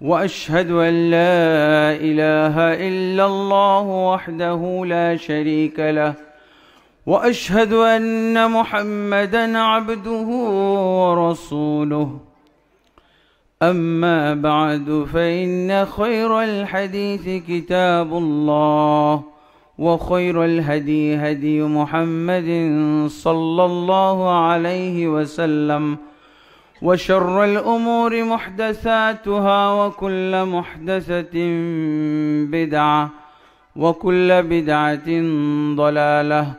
واشهد ان لا اله الا الله وحده لا شريك له واشهد ان محمدا عبده ورسوله اما بعد فان خير الحديث كتاب الله وخير الهدي هدي محمد صلى الله عليه وسلم وشر الأمور محدثاتها وكل محدثة بدعة وكل بدعة ضلالة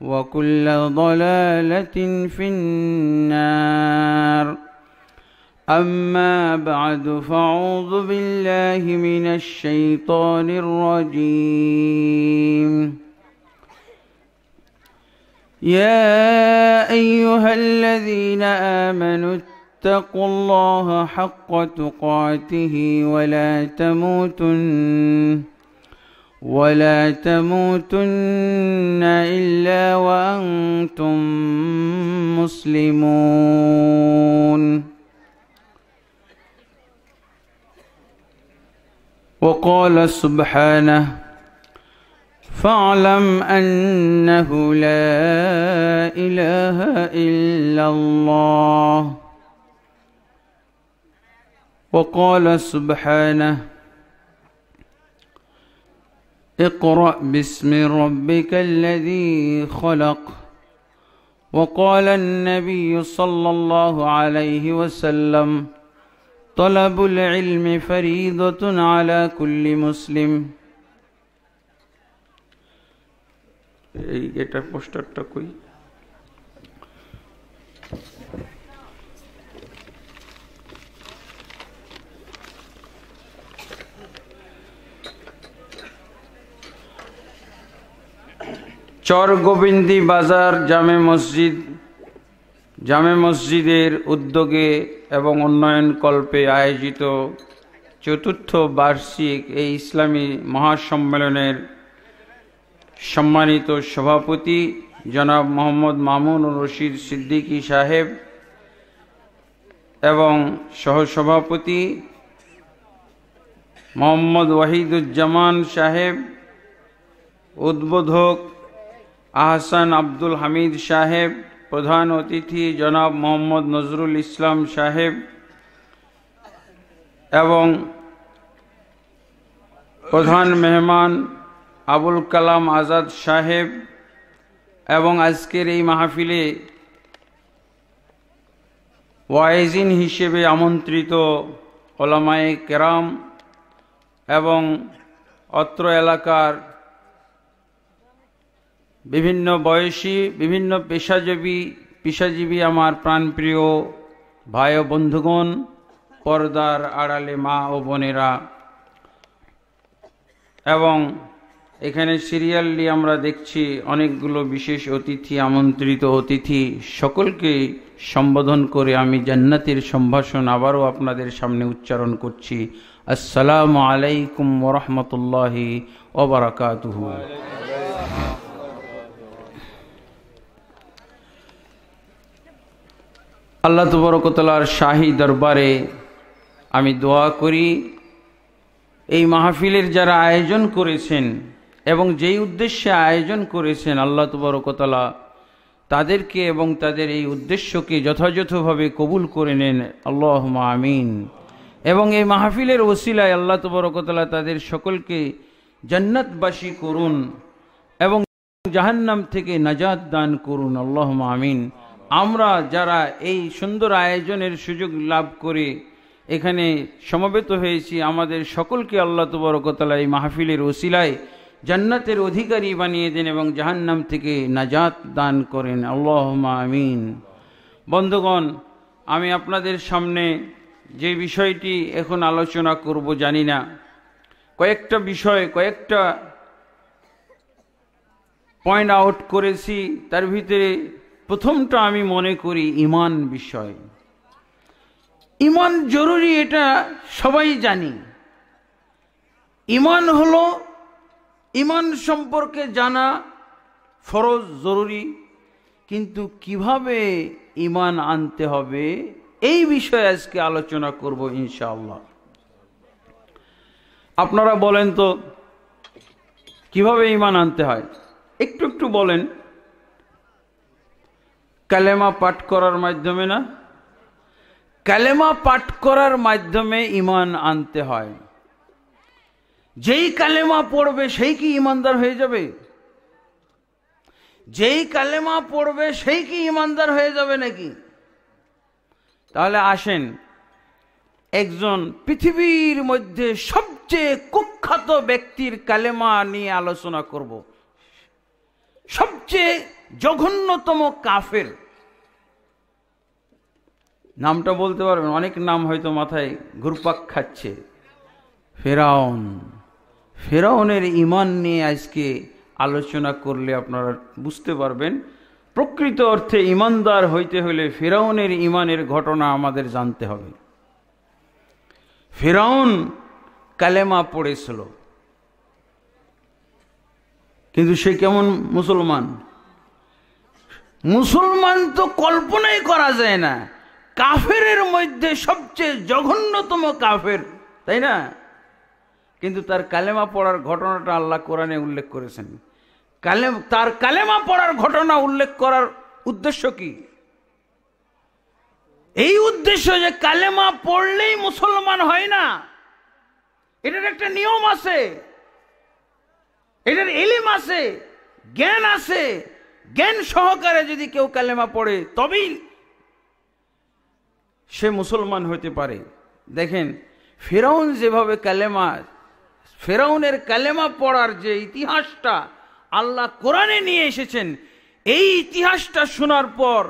وكل ضلالة في النار أما بعد فأعوذ بالله من الشيطان الرجيم يا أيها الذين آمنوا اتقوا الله حق تقاته ولا تموتن ولا تموتن إلا وأنتم مسلمون وقال سبحانه فاعلم أنه لا إله إلا الله وقال سبحانه اقرأ باسم ربك الذي خلق وقال النبي صلى الله عليه وسلم طلب العلم فريضة على كل مسلم এই এটা পোস্টারটা কই চর গোবিন্দী বাজার জামে মসজিদ জামে মসজিদের উদ্যোগে এবং উন্নয়ন কল্পে আয়োজিত চতুর্থ বার্ষিক এই ইসলামী মহাসম্মেলনের সম্মানিত সভাপতি জনাব মোহাম্মদ মামুন রশিদ সিদ্দিকী সাহেব এবং সহসভাপতি মোহাম্মদ ওয়াহিদুজ্জামান সাহেব উদ্বোধক আহসান আব্দুল হামিদ সাহেব প্রধান অতিথি জনাব মোহাম্মদ নজরুল ইসলাম সাহেব এবং প্রধান মেহমান আবুল কালাম আজাদ সাহেব এবং আজকের এই মাহফিলে ওয়াইজিন হিসেবে আমন্ত্রিত ওলামায়ে কেরাম এবং অত্র এলাকার বিভিন্ন বয়সী বিভিন্ন পেশাজীবী পেশাজীবী আমার প্রাণপ্রিয় ভাই ও বন্ধুগণ পর্দার আড়ালে মা ও বোনেরা এবং এখানে সিরিয়ালি আমরা দেখছি অনেকগুলো বিশেষ অতিথি আমন্ত্রিত অতিথি সকলকে সম্বোধন করে আমি জান্নাতের সম্ভাষণ আবারও আপনাদের সামনে উচ্চারণ করছি আসসালামু আলাইকুম ওরহমতুল্লাহি ওবরাকাতহ আল্লাহ তবরকতলার শাহী দরবারে আমি দোয়া করি এই মাহফিলের যারা আয়োজন করেছেন এবং যেই উদ্দেশ্যে আয়োজন করেছেন আল্লাহ তবরকতলা তাদেরকে এবং তাদের এই উদ্দেশ্যকে যথাযথভাবে কবুল করে নেন আল্লাহ আমিন এবং এই মাহফিলের ওসিলায় আল্লাহ তবরকতলা তাদের সকলকে জান্নাতবাসী করুন এবং জাহান্নাম থেকে নাজাদ দান করুন আল্লাহ আমিন আমরা যারা এই সুন্দর আয়োজনের সুযোগ লাভ করে এখানে সমবেত হয়েছি আমাদের সকলকে আল্লাহ তবরকতলা এই মাহফিলের ওসিলায় জান্নাতের অধিকারী বানিয়ে দেন এবং জাহান্নাম থেকে নাজাত দান করেন আল্লাহ আমিন বন্ধুগণ আমি আপনাদের সামনে যে বিষয়টি এখন আলোচনা করব জানি না কয়েকটা বিষয় কয়েকটা পয়েন্ট আউট করেছি তার ভিতরে প্রথমটা আমি মনে করি ইমান বিষয় ইমান জরুরি এটা সবাই জানি ইমান হল ইমান সম্পর্কে জানা ফরজ জরুরি কিন্তু কিভাবে ইমান আনতে হবে এই বিষয়ে আজকে আলোচনা করব ইনশাআল্লাহ আপনারা বলেন তো কিভাবে ইমান আনতে হয় একটু একটু বলেন কালেমা পাঠ করার মাধ্যমে না কালেমা পাঠ করার মাধ্যমে ইমান আনতে হয় যেই কালেমা পড়বে সেই কি ইমানদার হয়ে যাবে যেই কালেমা পড়বে সেই কি ইমানদার হয়ে যাবে নাকি তাহলে আসেন একজন পৃথিবীর মধ্যে সবচেয়ে কুখ্যাত ব্যক্তির কালেমা নিয়ে আলোচনা করব সবচেয়ে জঘন্যতম কাফের নামটা বলতে পারবেন অনেক নাম হয়তো মাথায় ঘুরপাক খাচ্ছে ফেরাউন ফেরাউনের ইমান নিয়ে আজকে আলোচনা করলে আপনারা বুঝতে পারবেন প্রকৃত অর্থে ইমানদার হইতে হলে ফেরাউনের ইমানের ঘটনা আমাদের জানতে হবে ফেরাউন কালেমা পড়েছিল কিন্তু সে কেমন মুসলমান মুসলমান তো কল্পনাই করা যায় না কাফের মধ্যে সবচেয়ে জঘন্যতম কাফের তাই না কিন্তু তার কালেমা পড়ার ঘটনাটা আল্লাহ কোরআনে উল্লেখ করেছেন কালেম তার কালেমা পড়ার ঘটনা উল্লেখ করার উদ্দেশ্য কি এই উদ্দেশ্য যে কালেমা পড়লেই মুসলমান হয় না এটার একটা নিয়ম আছে এটার এলিম আছে জ্ঞান আছে জ্ঞান সহকারে যদি কেউ কালেমা পড়ে তবেই সে মুসলমান হতে পারে দেখেন ফেরাউন যেভাবে কালেমা ফেরাউনের কালেমা পড়ার যে ইতিহাসটা আল্লাহ কোরআনে নিয়ে এসেছেন এই ইতিহাসটা শোনার পর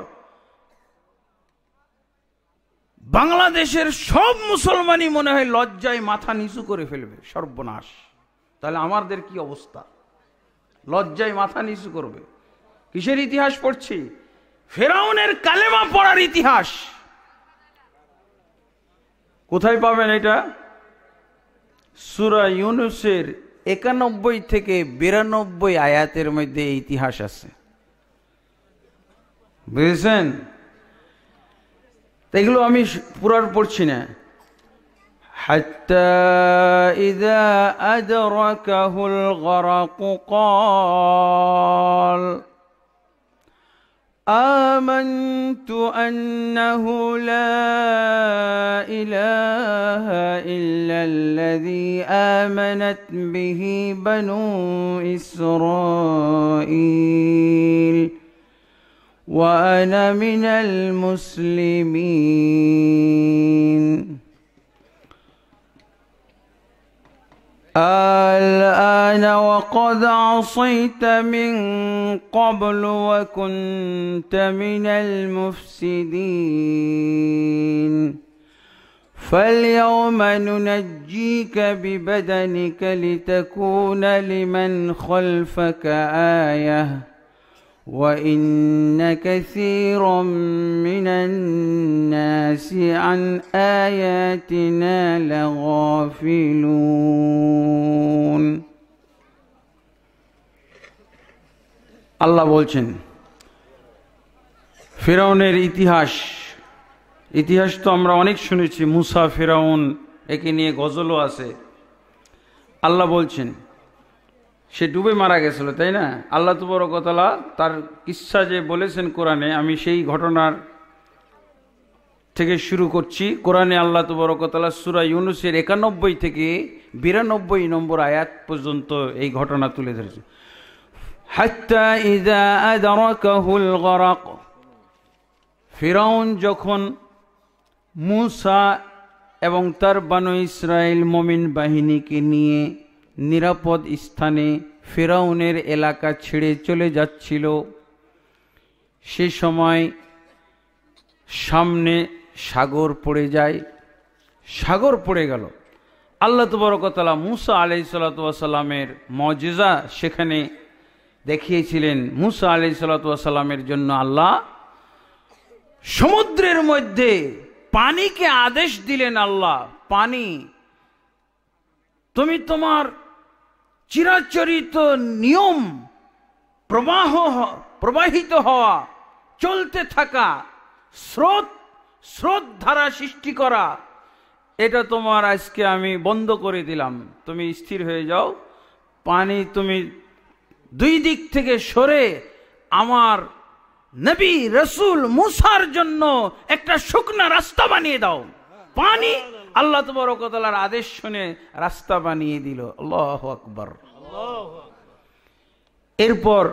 বাংলাদেশের সব মুসলমানই মনে হয় লজ্জায় মাথা নিচু করে ফেলবে সর্বনাশ তাহলে আমাদের কি অবস্থা লজ্জায় মাথা নিচু করবে কিসের ইতিহাস পড়ছি ফেরাউনের কালেমা পড়ার ইতিহাস কোথায় পাবেন এটা সুরা ইউনুসের একানব্বই থেকে বিরানব্বই আয়াতের মধ্যে ইতিহাস আছে বুঝেছেন এগুলো আমি পুরার পড়ছি না حتى إذا علمت أنه لا إله إلا الذي آمنت به بنو إسرائيل وأنا من المسلمين الآن وقد عصيت من قبل وكنت من المفسدين فاليوم ننجيك ببدنك لتكون لمن خلفك آيةً وإن كثيرا من الناس عن آياتنا لغافلون আল্লাহ বলছেন ফেরাউনের ইতিহাস ইতিহাস তো আমরা অনেক শুনেছি মুসা ফেরাউন একে নিয়ে গজলও আছে আল্লাহ বলছেন সে ডুবে মারা গেছিল তাই না আল্লাহ তুবরকতলা তার কিসা যে বলেছেন কোরআনে আমি সেই ঘটনার থেকে শুরু করছি কোরআনে আল্লাহ তুবরকতলা সুরা ইউনুসের একানব্বই থেকে বিরানব্বই নম্বর আয়াত পর্যন্ত এই ঘটনা তুলে ধরেছে হাত্তা ফিরাউন যখন মুসা এবং তার বানু ইসরায়েল মমিন বাহিনীকে নিয়ে নিরাপদ স্থানে ফেরাউনের এলাকা ছেড়ে চলে যাচ্ছিল সে সময় সামনে সাগর পড়ে যায় সাগর পড়ে গেল আল্লাহ তবরকতলা মুসা আলি সাল্লাতামের মজেজা সেখানে দেখিয়েছিলেন মুসা আলি সাল্লাতামের জন্য আল্লাহ সমুদ্রের মধ্যে পানিকে আদেশ দিলেন আল্লাহ পানি তুমি তোমার চিরাচরিত নিয়ম প্রবাহ প্রবাহিত হওয়া চলতে থাকা স্রোত স্রোত ধারা সৃষ্টি করা এটা তোমার আজকে আমি বন্ধ করে দিলাম তুমি স্থির হয়ে যাও পানি তুমি দুই দিক থেকে সরে আমার নবী রসুল মুসার জন্য একটা শুকনা রাস্তা বানিয়ে দাও পানি আল্লাহ তবরকতলার আদেশ শুনে রাস্তা বানিয়ে দিল আল্লাহ আকবর এরপর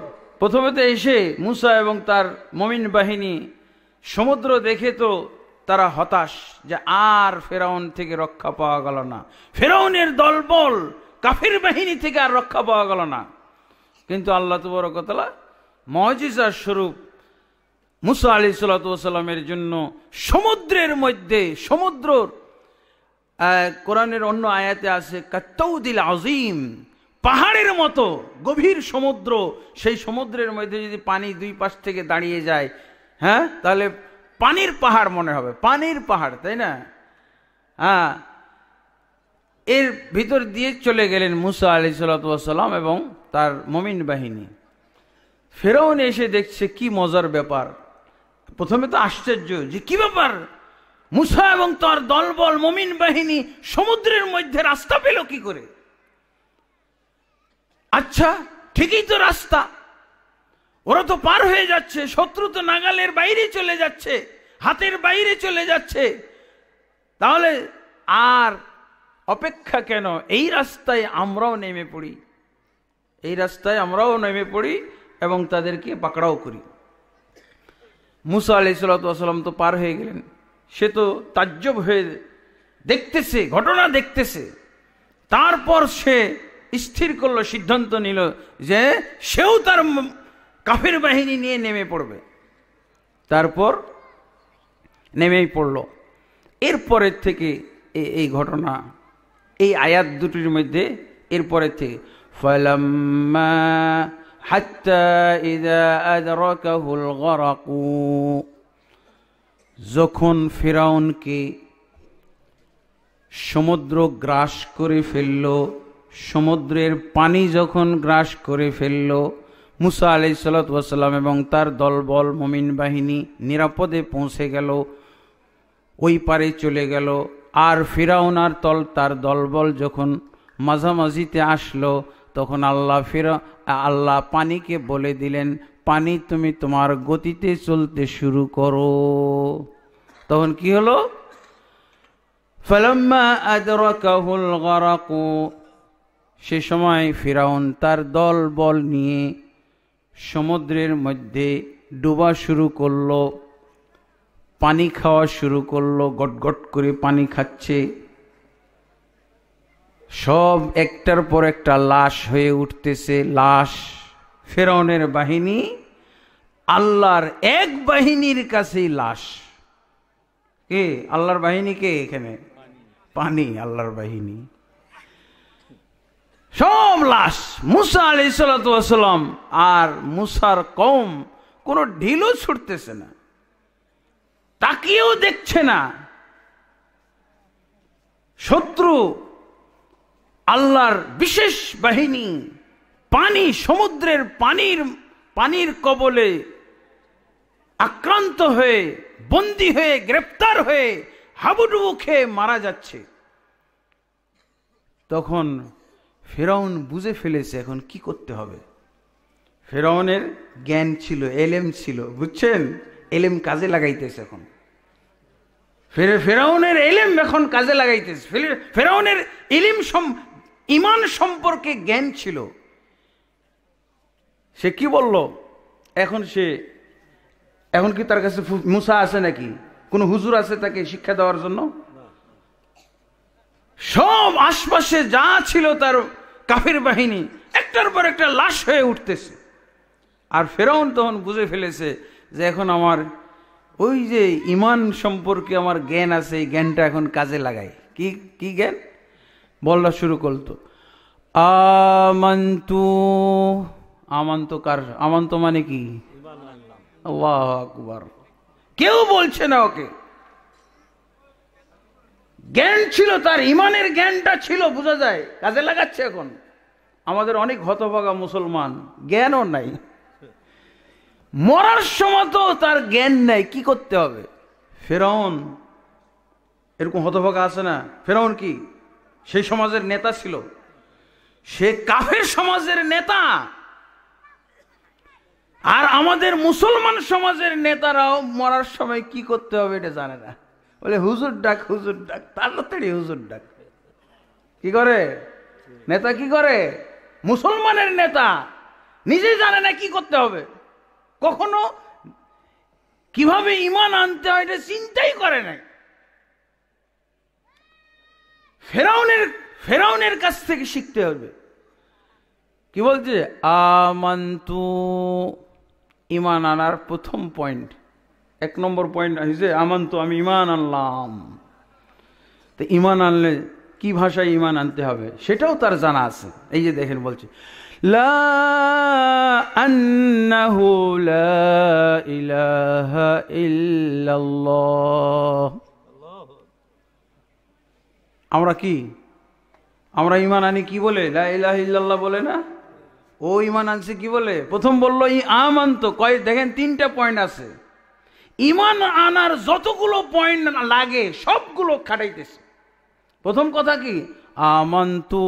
প্রথমে তো এসে মুসা এবং তার মমিন বাহিনী সমুদ্র দেখে তো তারা হতাশ যে আর ফেরাউন থেকে রক্ষা পাওয়া গেল না ফেরাউনের দলবল কাফির বাহিনী থেকে আর রক্ষা পাওয়া গেল না কিন্তু আল্লাহ তবরকতলা মজিজার স্বরূপ মুসা আলি সাল্লামের জন্য সমুদ্রের মধ্যে সমুদ্রর কোরআনের অন্য আয়াতে আছে কাত্তৌদিল আজিম পাহাড়ের মতো গভীর সমুদ্র সেই সমুদ্রের মধ্যে যদি পানি দুই পাশ থেকে দাঁড়িয়ে যায় হ্যাঁ তাহলে পানির পাহাড় মনে হবে পানির পাহাড় তাই না হ্যাঁ এর ভিতর দিয়ে চলে গেলেন মুসা আলি সাল্লাম এবং তার মমিন বাহিনী ফেরাউন এসে দেখছে কি মজার ব্যাপার প্রথমে তো আশ্চর্য যে কি ব্যাপার মুসা এবং তার দলবল মমিন বাহিনী সমুদ্রের মধ্যে রাস্তা পেল কি করে আচ্ছা ঠিকই তো রাস্তা ওরা তো পার হয়ে যাচ্ছে শত্রু তো নাগালের বাইরে চলে যাচ্ছে হাতের বাইরে চলে যাচ্ছে তাহলে আর অপেক্ষা কেন এই রাস্তায় আমরাও নেমে পড়ি এই রাস্তায় আমরাও নেমে পড়ি এবং তাদেরকে পাকড়াও করি মুসা আলি সাল্লাম তো পার হয়ে গেলেন সে তো তাজ্জব হয়ে দেখতেছে ঘটনা দেখতেছে তারপর সে স্থির করলো সিদ্ধান্ত নিল যে সেও তার কাফের বাহিনী নিয়ে নেমে পড়বে তারপর নেমেই পড়ল এরপরের থেকে এই ঘটনা এই আয়াত দুটির মধ্যে এরপরের থেকে ফলাম্মা হাত্তা ইদা আদরাকাহুল গরাকু যখন ফেরাউনকে সমুদ্র গ্রাস করে ফেলল সমুদ্রের পানি যখন গ্রাস করে ফেলল মুসা আলি সাল্লাম এবং তার দলবল মমিন বাহিনী নিরাপদে পৌঁছে গেল ওই পারে চলে গেল আর ফিরাউন আর তল তার দলবল যখন মাঝামাঝিতে আসলো তখন আল্লাহ ফিরা আল্লাহ পানিকে বলে দিলেন পানি তুমি তোমার গতিতে চলতে শুরু করো তখন কি হলো সে সময় ফিরাউন তার দল বল নিয়ে সমুদ্রের মধ্যে ডুবা শুরু করলো পানি খাওয়া শুরু করলো গটগট করে পানি খাচ্ছে সব একটার পর একটা লাশ হয়ে উঠতেছে লাশ ফেরাউনের বাহিনী আল্লাহর এক বাহিনীর কাছেই লাশ কে আল্লাহর বাহিনী কে এখানে পানি আল্লাহর বাহিনী সব লাশ মুসা আলি সালাম আর মুসার কম কোন ঢিলও ছুটতেছে না তাকিয়েও দেখছে না শত্রু আল্লাহর বিশেষ বাহিনী পানি সমুদ্রের পানির পানির কবলে আক্রান্ত হয়ে বন্দি হয়ে গ্রেপ্তার হয়ে হাবুডুবু খেয়ে মারা যাচ্ছে তখন ফেরাউন বুঝে ফেলেছে এখন কি করতে হবে ফেরাউনের জ্ঞান ছিল এলেম ছিল বুঝছেন এলেম কাজে লাগাইতেছে এখন ফের ফেরাউনের এলেম এখন কাজে লাগাইতেছে ফেরাউনের এলিম ইমান সম্পর্কে জ্ঞান ছিল সে কি বলল এখন সে এখন কি তার কাছে মুসা আছে নাকি কোনো হুজুর আছে তাকে শিক্ষা দেওয়ার জন্য সব আশপাশে যা ছিল তার কাফের বাহিনী একটার পর একটা লাশ হয়ে উঠতেছে আর ফেরাউন তখন বুঝে ফেলেছে যে এখন আমার ওই যে ইমান সম্পর্কে আমার জ্ঞান আছে এই জ্ঞানটা এখন কাজে লাগাই কি কি জ্ঞান বলা শুরু করতো আমান্তু আমন্ত কার আমন্ত মানে কি আকবর কেউ বলছে না ওকে জ্ঞান ছিল তার ইমানের জ্ঞানটা ছিল বোঝা যায় কাজে লাগাচ্ছে এখন আমাদের অনেক হতভাগা মুসলমান জ্ঞানও নাই মরার সময় তো তার জ্ঞান নাই কি করতে হবে ফেরাউন এরকম হতভাগা আছে না ফেরাউন কি সেই সমাজের নেতা ছিল সে কাফের সমাজের নেতা আর আমাদের মুসলমান সমাজের নেতারাও মরার সময় কি করতে হবে এটা জানে না বলে হুজুর ডাক হুজুর ডাক তাড়াতাড়ি হুজুর ডাক কি করে নেতা কি করে মুসলমানের নেতা নিজে জানে না কি করতে হবে কখনো কিভাবে ইমান আনতে হয় এটা চিন্তাই করে নাই ফেরাউনের ফেরাউনের কাছ থেকে শিখতে হবে কি বলছে আমন্তু ইমান আনার প্রথম পয়েন্ট এক নম্বর পয়েন্ট হয়েছে আমান তো আমি ইমান আনলাম তো ইমান আনলে কি ভাষায় ইমান আনতে হবে সেটাও তার জানা আছে এই যে দেখেন বলছে আমরা কি আমরা ইমান আনি কি বলে লাহ বলে না ও ইমান আনছে কি বলে প্রথম বললো ই আমান্ত কয় দেখেন তিনটা পয়েন্ট আছে ইমান আনার যতগুলো পয়েন্ট লাগে সবগুলো খাটাইতেছে প্রথম কথা কি আমান্তু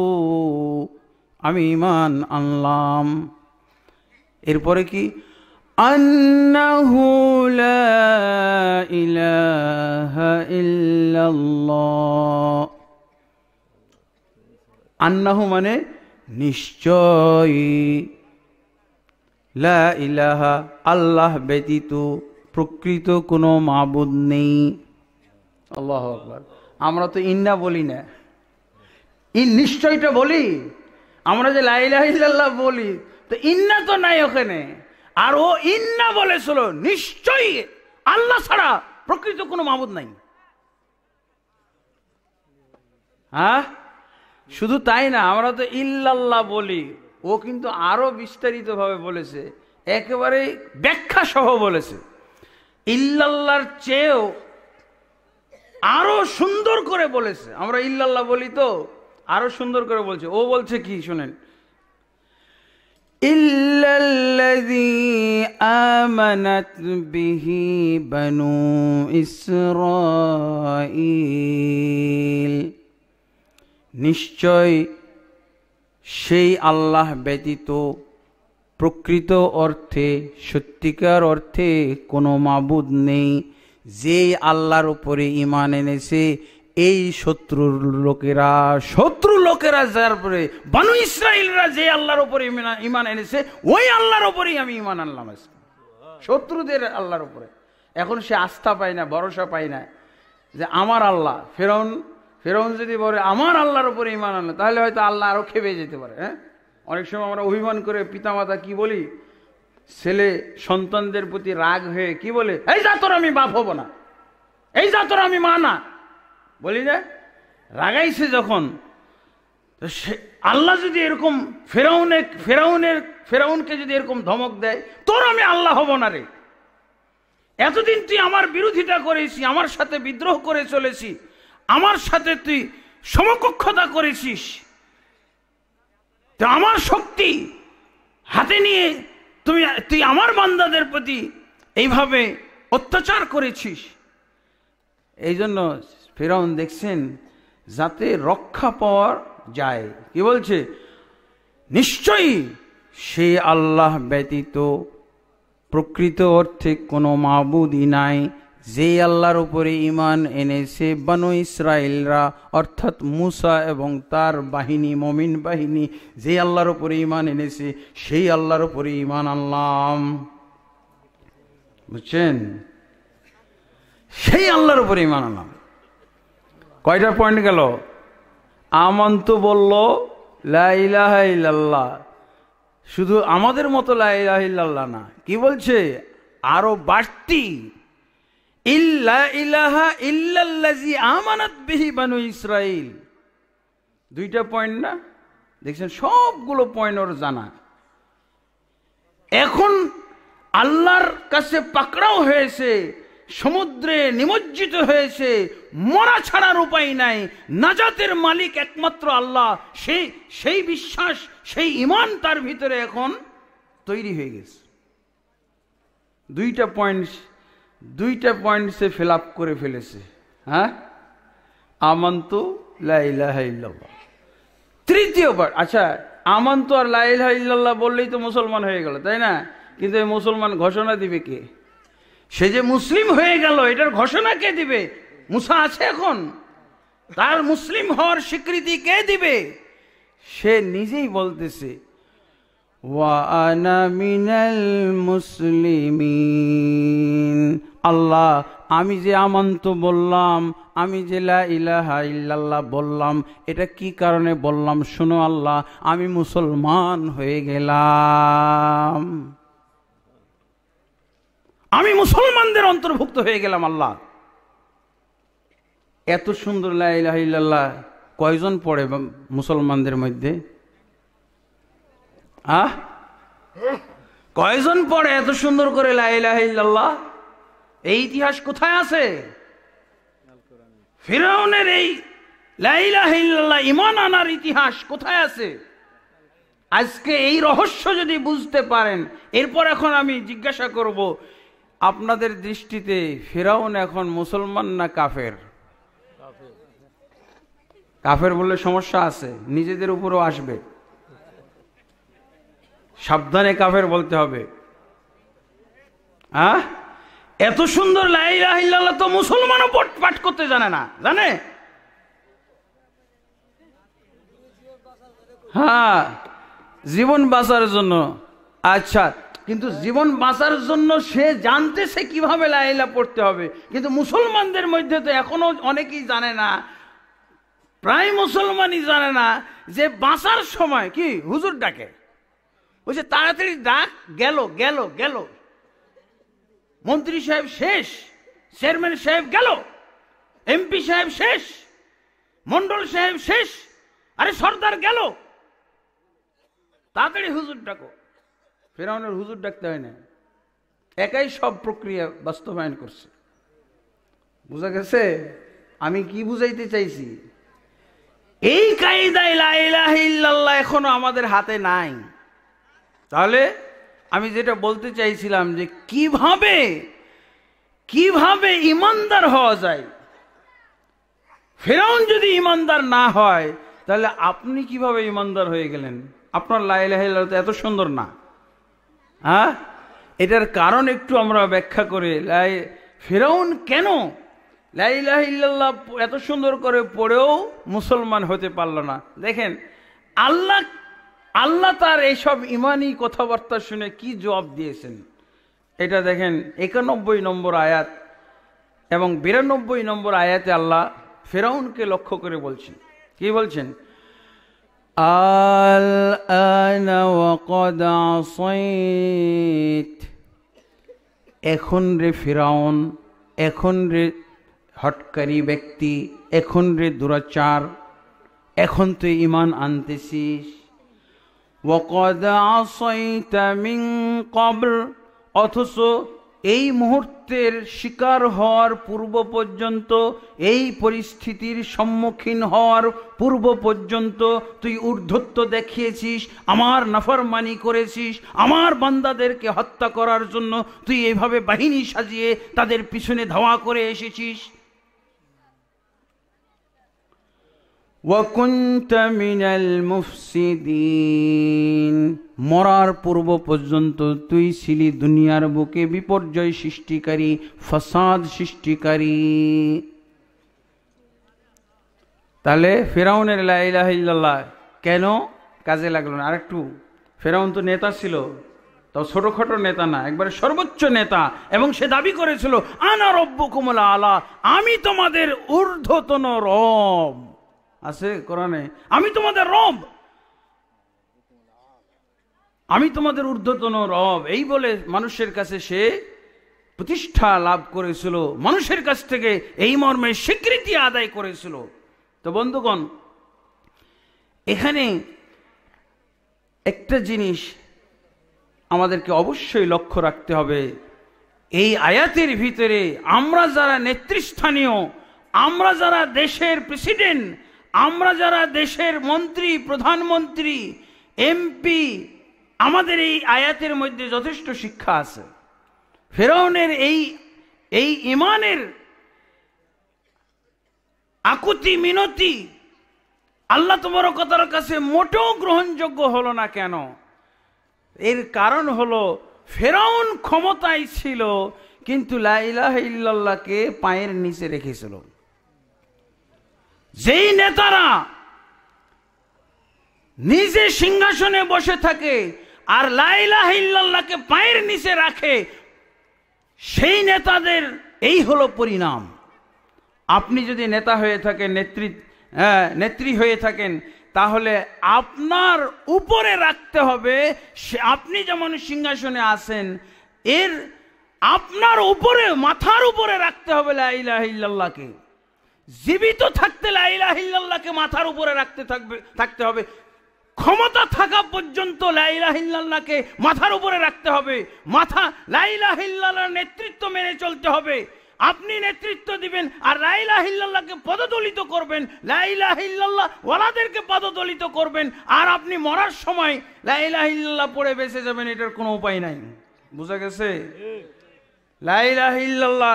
আমি ইমান আনলাম এরপরে কি আন্নাহু লা ইলাহা আন্নাহু মানে নিশ্চয়ই লা ইলাহা আল্লাহ ব্যতীত প্রকৃত কোনো মাবুদ নেই আল্লাহ আকবর আমরা তো ইন্না বলি না ইন নিশ্চয়টা বলি আমরা যে লাইলাহ বলি তো ইন্না তো নাই ওখানে আর ও ইন্না বলেছিল নিশ্চয়ই আল্লাহ ছাড়া প্রকৃত কোনো মাবুদ নাই হ্যাঁ শুধু তাই না আমরা তো ইল্লাল্লাহ বলি ও কিন্তু আরও বিস্তারিতভাবে বলেছে একেবারে ব্যাখ্যা সহ বলেছে ইল্লাল্লাহর চেয়েও আরও সুন্দর করে বলেছে আমরা ইল্লাল্লাহ বলি তো আরও সুন্দর করে বলছে ও বলছে কি শোনেন الذي آمنت به بنو إسرائيل নিশ্চয় সেই আল্লাহ ব্যতীত প্রকৃত অর্থে সত্যিকার অর্থে কোনো মাবুদ নেই যে আল্লাহর উপরে ইমান এনেছে এই শত্রুর লোকেরা শত্রু লোকেরা যার পরে বানু ইসরায়েলরা যে আল্লাহর উপরে ইমান এনেছে ওই আল্লাহর উপরেই আমি ইমান আনলাম শত্রুদের আল্লাহর উপরে এখন সে আস্থা পায় না ভরসা পায় না যে আমার আল্লাহ ফেরন ফেরাউন যদি বলে আমার আল্লাহর উপরে ইমান আনলো তাহলে হয়তো আল্লাহ আরও খেপে যেতে পারে হ্যাঁ অনেক সময় আমরা অভিমান করে পিতামাতা কি বলি ছেলে সন্তানদের প্রতি রাগ হয়ে কি বলে এই জাতর আমি বাপ হব না এই জাতর আমি মা না বলি যে রাগাইছে যখন সে আল্লাহ যদি এরকম ফেরাউনে ফেরাউনের ফেরাউনকে যদি এরকম ধমক দেয় তোর আমি আল্লাহ হব না রে এতদিন তুই আমার বিরোধিতা করেছি আমার সাথে বিদ্রোহ করে চলেছি আমার সাথে তুই সমকক্ষতা করেছিস তো আমার শক্তি হাতে নিয়ে তুমি তুই আমার বান্দাদের প্রতি এইভাবে অত্যাচার করেছিস এই জন্য ফেরাউন দেখছেন যাতে রক্ষা পাওয়ার যায় কি বলছে নিশ্চয়ই সে আল্লাহ ব্যতীত প্রকৃত অর্থে কোনো মাবুদই নাই যেই আল্লাহর উপরে ইমান এনেছে বানু ইসরায়েলরা অর্থাৎ মুসা এবং তার বাহিনী মমিন বাহিনী যে আল্লাহর উপরে ইমান এনেছে সেই আল্লাহর উপরে ইমান আনলাম বুঝছেন সেই আল্লাহর উপরে ইমান আনলাম কয়টা পয়েন্ট গেল আমন্ত বলল লাইলাহাইল্লাহ শুধু আমাদের মতো লাইলাহিল্লাহ না কি বলছে আরো বাড়তি ইল্লা ইলাহা ইল্লাল্লাজি আমানাত বিহি বানু ইসরাইল দুইটা পয়েন্ট না দেখছেন সবগুলো পয়েন্ট ওর জানা এখন আল্লাহর কাছে পাকড়াও হয়েছে সমুদ্রে নিমজ্জিত হয়েছে মরা ছাড়ার উপায় নাই নাজাতের মালিক একমাত্র আল্লাহ সেই সেই বিশ্বাস সেই ইমান তার ভিতরে এখন তৈরি হয়ে গেছে দুইটা পয়েন্ট দুইটা পয়েন্ট সে ফিল করে ফেলেছে হ্যাঁ আমন্তু লাইল্লাহ তৃতীয় পয়েন্ট আচ্ছা আমন্ত আর লাইল্লাহ বললেই তো মুসলমান হয়ে গেল তাই না কিন্তু এই মুসলমান ঘোষণা দিবে কে সে যে মুসলিম হয়ে গেল এটার ঘোষণা কে দিবে মুসা আছে এখন তার মুসলিম হওয়ার স্বীকৃতি কে দিবে সে নিজেই বলতেছে ওয়া আনা মিনাল মুসলিমিন আল্লাহ আমি যে আমন্ত বললাম আমি যে লা বললাম এটা কি কারণে বললাম শুনো আল্লাহ আমি মুসলমান হয়ে গেলাম আমি মুসলমানদের অন্তর্ভুক্ত হয়ে গেলাম আল্লাহ এত সুন্দর লা কয়জন পড়ে মুসলমানদের মধ্যে আহ কয়জন পড়ে এত সুন্দর করে লাহ এই ইতিহাস কোথায় আছে ফিরাউনের এই ইমান আনার ইতিহাস কোথায় আছে আজকে এই রহস্য যদি বুঝতে পারেন এরপর এখন আমি জিজ্ঞাসা করব আপনাদের দৃষ্টিতে ফেরাউন এখন মুসলমান না কাফের কাফের বলে সমস্যা আছে নিজেদের উপরও আসবে সাবধানে কাফের বলতে হবে হ্যাঁ এত সুন্দর লাইলাহিল্লাহ তো মুসলমানও পাঠ করতে জানে না জানে হ্যাঁ জীবন বাঁচার জন্য আচ্ছা কিন্তু জীবন বাঁচার জন্য সে জানতে সে কিভাবে লাইলা পড়তে হবে কিন্তু মুসলমানদের মধ্যে তো এখনো অনেকেই জানে না প্রায় মুসলমানই জানে না যে বাঁচার সময় কি হুজুর ডাকে বলছে তাড়াতাড়ি ডাক গেল গেল গেল মন্ত্রী সাহেব শেষ চেয়ারম্যান সাহেব গেল এমপি সাহেব শেষ মন্ডল সাহেব শেষ আরে সর্দার গেল তাড়াতাড়ি হুজুর ডাকো ফেরাউনের হুজুর ডাকতে হয় না একাই সব প্রক্রিয়া বাস্তবায়ন করছে বুঝা গেছে আমি কি বুঝাইতে চাইছি এই কায়দায় এখনো আমাদের হাতে নাই তাহলে আমি যেটা বলতে চাইছিলাম যে কিভাবে কিভাবে ইমানদার হওয়া যায় ফেরাউন যদি ইমানদার না হয় তাহলে আপনি কিভাবে ইমানদার হয়ে গেলেন আপনার লাইলাহ তো এত সুন্দর না হ্যাঁ এটার কারণ একটু আমরা ব্যাখ্যা করে লাই ফেরাউন কেন লাই ইল্লাল্লাহ এত সুন্দর করে পড়েও মুসলমান হতে পারল না দেখেন আল্লাহ আল্লাহ তার এইসব ইমানি কথাবার্তা শুনে কি জবাব দিয়েছেন এটা দেখেন একানব্বই নম্বর আয়াত এবং বিরানব্বই নম্বর আয়াতে আল্লাহ ফেরাউনকে লক্ষ্য করে বলছেন কি বলছেন এখন রে ফেরাউন এখন রে হটকারী ব্যক্তি এখন রে দুরাচার এখন তুই ইমান আনতেছিস ওকদ কবর অথচ এই মুহূর্তের শিকার হওয়ার পূর্ব পর্যন্ত এই পরিস্থিতির সম্মুখীন হওয়ার পূর্ব পর্যন্ত তুই ঊর্ধ্বত্ব দেখিয়েছিস আমার নাফরমানি করেছিস আমার বান্দাদেরকে হত্যা করার জন্য তুই এভাবে বাহিনী সাজিয়ে তাদের পিছনে ধাওয়া করে এসেছিস ওয়াকুন্তা মিনাল মুফসিদিন মরার পূর্ব পর্যন্ত তুই ছিলি দুনিয়ার বুকে বিপর্যয় সৃষ্টিকারী ফসাদ সৃষ্টিকারী তাহলে ফেরাউনের লাইলাহিল্লাহ কেন কাজে লাগলো না আরেকটু ফেরাউন তো নেতা ছিল তাও ছোটোখাটো নেতা না একবারে সর্বোচ্চ নেতা এবং সে দাবি করেছিল আনা রব্য কুমলা আলা আমি তোমাদের ঊর্ধ্বতন রব আছে কোরআনে আমি তোমাদের রব আমি তোমাদের ঊর্ধ্বতন রব এই বলে মানুষের কাছে সে প্রতিষ্ঠা লাভ করেছিল মানুষের কাছ থেকে এই মর্মে স্বীকৃতি আদায় করেছিল তো বন্ধুগণ এখানে একটা জিনিস আমাদেরকে অবশ্যই লক্ষ্য রাখতে হবে এই আয়াতের ভিতরে আমরা যারা নেতৃস্থানীয় আমরা যারা দেশের প্রেসিডেন্ট আমরা যারা দেশের মন্ত্রী প্রধানমন্ত্রী এমপি আমাদের এই আয়াতের মধ্যে যথেষ্ট শিক্ষা আছে ফেরাউনের এই এই ইমানের আকুতি মিনতি আল্লাহ তোমার কাছে মোটেও গ্রহণযোগ্য হলো না কেন এর কারণ হলো ফেরাউন ক্ষমতায় ছিল কিন্তু লাইলাহ ইল্লাল্লাহকে পায়ের নিচে রেখেছিল যেই নেতারা নিজে সিংহাসনে বসে থাকে আর লাইলা হিল্লাল্লাহকে পায়ের নিচে রাখে সেই নেতাদের এই হলো পরিণাম আপনি যদি নেতা হয়ে থাকেন নেত্রী নেত্রী হয়ে থাকেন তাহলে আপনার উপরে রাখতে হবে আপনি যেমন সিংহাসনে আছেন এর আপনার উপরে মাথার উপরে রাখতে হবে লাইলাহিল্লাহকে জীবিত থাকতে লাইলাহিল্লাহকে মাথার উপরে রাখতে থাকবে থাকতে হবে ক্ষমতা থাকা পর্যন্ত লাইলাহিল্লাহকে মাথার উপরে রাখতে হবে মাথা লাইলাহিল্লাহর নেতৃত্ব মেনে চলতে হবে আপনি নেতৃত্ব দিবেন আর লাইলাহিল্লাহকে পদদলিত করবেন লাইলাহিল্লাহ ওলাদেরকে পদদলিত করবেন আর আপনি মরার সময় লাইলাহিল্লাহ পড়ে বেঁচে যাবেন এটার কোনো উপায় নাই বুঝা গেছে লাইলাহিল্লাহ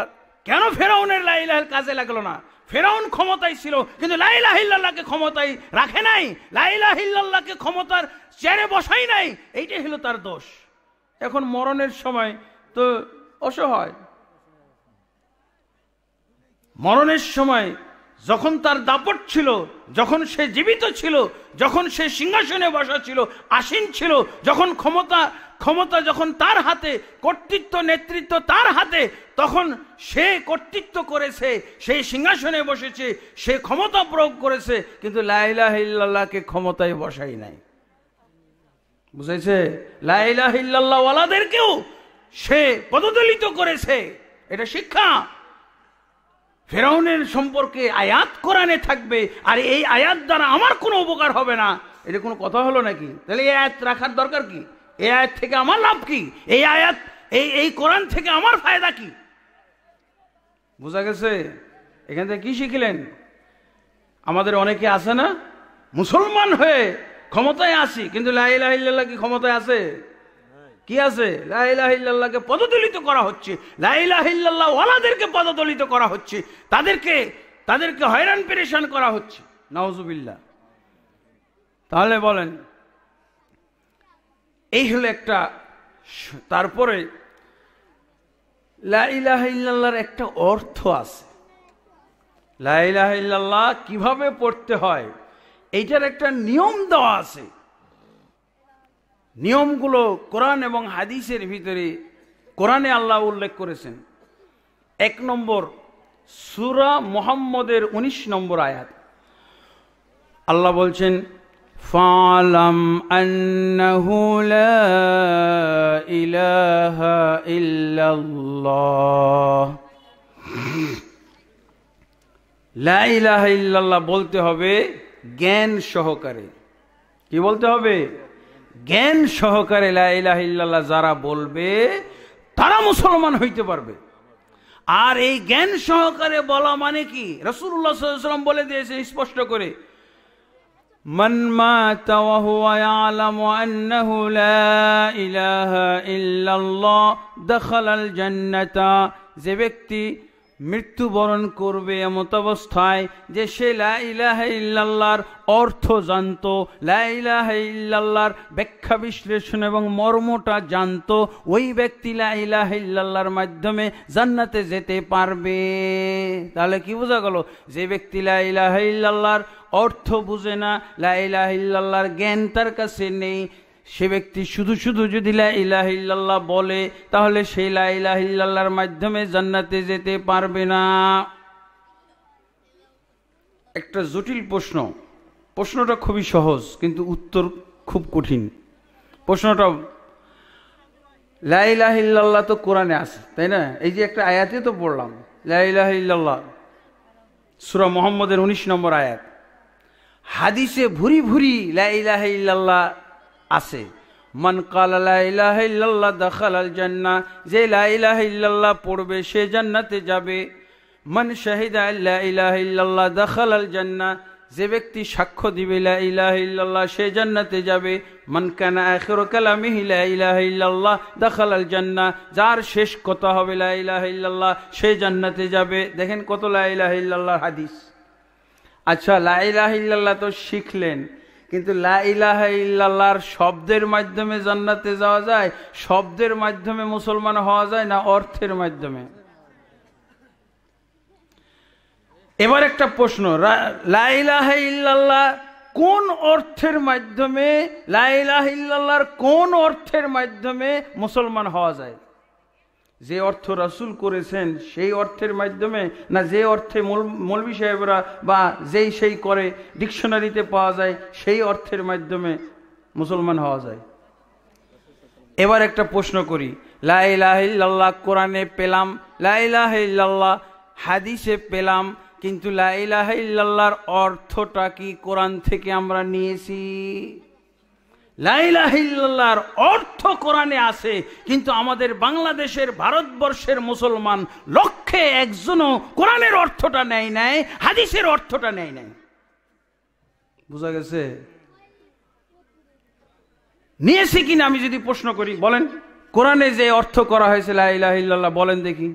কেন ফেরাউনের লাইলাহের কাজে লাগলো না ফেরাউন ক্ষমতায় ছিল কিন্তু লাইলা হিল্লাল্লাহকে ক্ষমতায় রাখে নাই লাইলা হিল্লাল্লাহকে ক্ষমতার চেয়ারে বসাই নাই এইটাই হলো তার দোষ এখন মরণের সময় তো অসহায় মরণের সময় যখন তার দাপট ছিল যখন সে জীবিত ছিল যখন সে সিংহাসনে বসা ছিল আসীন ছিল যখন ক্ষমতা ক্ষমতা যখন তার হাতে কর্তৃত্ব নেতৃত্ব তার হাতে তখন সে কর্তৃত্ব করেছে সেই সিংহাসনে বসেছে সে ক্ষমতা প্রয়োগ করেছে কিন্তু লাইলাহিল্লাহকে ক্ষমতায় বসাই নাই বুঝেছে লাইলাহিল্লাহওয়ালাদেরকেও সে পদদলিত করেছে এটা শিক্ষা ফেরাউনের সম্পর্কে আয়াত কোরআনে থাকবে আর এই আয়াত দ্বারা আমার কোনো উপকার হবে না এটা কোনো কথা হলো নাকি তাহলে এই আয়াত রাখার দরকার কি এই আয়াত থেকে আমার লাভ কি এই আয়াত এই এই কোরআন থেকে আমার ফায়দা কি বোঝা গেছে এখান থেকে কী শিখলেন আমাদের অনেকে আছে না মুসলমান হয়ে ক্ষমতায় আসি কিন্তু লাইলাহিল্লাহ কি ক্ষমতায় আছে কি আছে লাইলাহিল্লাহকে পদদলিত করা হচ্ছে লাইলাহিল্লাহ ওয়ালাদেরকে পদদলিত করা হচ্ছে তাদেরকে তাদেরকে হয়রান পেরেশান করা হচ্ছে নওয়াজুবিল্লা তাহলে বলেন এই হলো একটা তারপরে লাইলাহার একটা অর্থ আছে লাইলাহ কিভাবে পড়তে হয় এইটার একটা নিয়ম দেওয়া আছে নিয়মগুলো কোরআন এবং হাদিসের ভিতরে কোরআনে আল্লাহ উল্লেখ করেছেন এক নম্বর সুরা মোহাম্মদের ১৯ নম্বর আয়াত আল্লাহ বলছেন فاعلم انه لا اله الا الله লা ইলাহা ইল্লাল্লাহ বলতে হবে জ্ঞান সহকারে কি বলতে হবে জ্ঞান সহকারে লা ইলাহা ইল্লাল্লাহ যারা বলবে তারা মুসলমান হইতে পারবে আর এই জ্ঞান সহকারে বলা মানে কি রসুল্লাহ সাল্লাম বলে দিয়েছে স্পষ্ট করে من مات وهو يعلم أنه لا إله إلا الله دخل الجنة যে মৃত্যুবরণ করবে এমত অবস্থায় যে সে লাইলাহ অর্থ জানত লাইলাহ ব্যাখ্যা বিশ্লেষণ এবং মর্মটা জানত ওই ব্যক্তি লাইলাহ মাধ্যমে জান্নাতে যেতে পারবে তাহলে কি বোঝা গেল যে ব্যক্তি লাইলাহ অর্থ বুঝে না লাইলাহ জ্ঞান তার কাছে নেই সে ব্যক্তি শুধু শুধু যদি লাহিল্লাহ বলে তাহলে সেই লাহিল্লাহর মাধ্যমে জান্নাতে যেতে পারবে না একটা জটিল প্রশ্ন প্রশ্নটা খুবই সহজ কিন্তু উত্তর খুব কঠিন প্রশ্নটা লাইলাহিল্লাহ তো কোরআনে আছে তাই না এই যে একটা আয়াতে তো পড়লাম লাইলাহিল্লাহ সুরা মোহাম্মদের উনিশ নম্বর আয়াত হাদিসে ভুরি ভুরি লাইলাহিল্লাহ আছে মন কাল্লাহ আল জান্না যে লাহ পড়বে সে জান্নাতে যাবে মন শাহিদ আল্লাহ ইলাহ ইল্লাল্লাহ দখাল জান্না যে ব্যক্তি সাক্ষ্য দিবে ইলাহ সে জান্নাতে যাবে মন ইলাহ আল জান্না যার শেষ কথা হবে ইলাহ সে জান্নাতে যাবে দেখেন কত লাহ হাদিস আচ্ছা লাহ তো শিখলেন কিন্তু লাহার শব্দের মাধ্যমে জান্নাতে যাওয়া যায় শব্দের মাধ্যমে মুসলমান হওয়া যায় না অর্থের মাধ্যমে এবার একটা প্রশ্ন কোন অর্থের মাধ্যমে লাইলাহ ইল্লাল্লাহর কোন অর্থের মাধ্যমে মুসলমান হওয়া যায় যে অর্থ রাসুল করেছেন সেই অর্থের মাধ্যমে না যে অর্থে মৌলবী সাহেবরা বা যেই সেই করে ডিকশনারিতে পাওয়া যায় সেই অর্থের মাধ্যমে মুসলমান হওয়া যায় এবার একটা প্রশ্ন করি লাইলাহিল্লাহ কোরআনে পেলাম লাইলাহিল্লাহ হাদিসে পেলাম কিন্তু লাইলাহিল্লাহর অর্থটা কি কোরআন থেকে আমরা নিয়েছি লাইলাহিল্লার অর্থ কোরআনে আছে কিন্তু আমাদের বাংলাদেশের ভারতবর্ষের মুসলমান লক্ষ্যে একজনও কোরআনের অর্থটা নেয় নাই হাদিসের অর্থটা নেয় নাই বোঝা গেছে নিয়েছি কিনা আমি যদি প্রশ্ন করি বলেন কোরআনে যে অর্থ করা হয়েছে লাইলাহিল্লাহ বলেন দেখি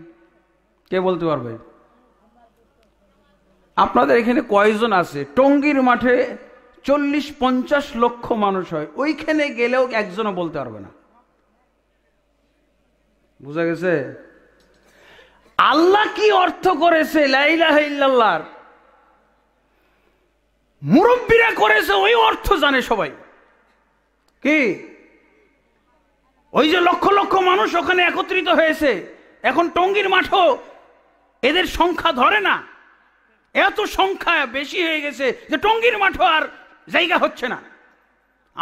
কে বলতে পারবে আপনাদের এখানে কয়জন আছে টঙ্গির মাঠে চল্লিশ পঞ্চাশ লক্ষ মানুষ হয় ওইখানে গেলেও একজনও বলতে পারবে না বুঝা গেছে আল্লাহ কি অর্থ করেছে মুরব্বীরা করেছে ওই অর্থ জানে সবাই কি ওই যে লক্ষ লক্ষ মানুষ ওখানে একত্রিত হয়েছে এখন টঙ্গির মাঠও এদের সংখ্যা ধরে না এত সংখ্যা বেশি হয়ে গেছে যে টঙ্গির মাঠও আর জায়গা হচ্ছে না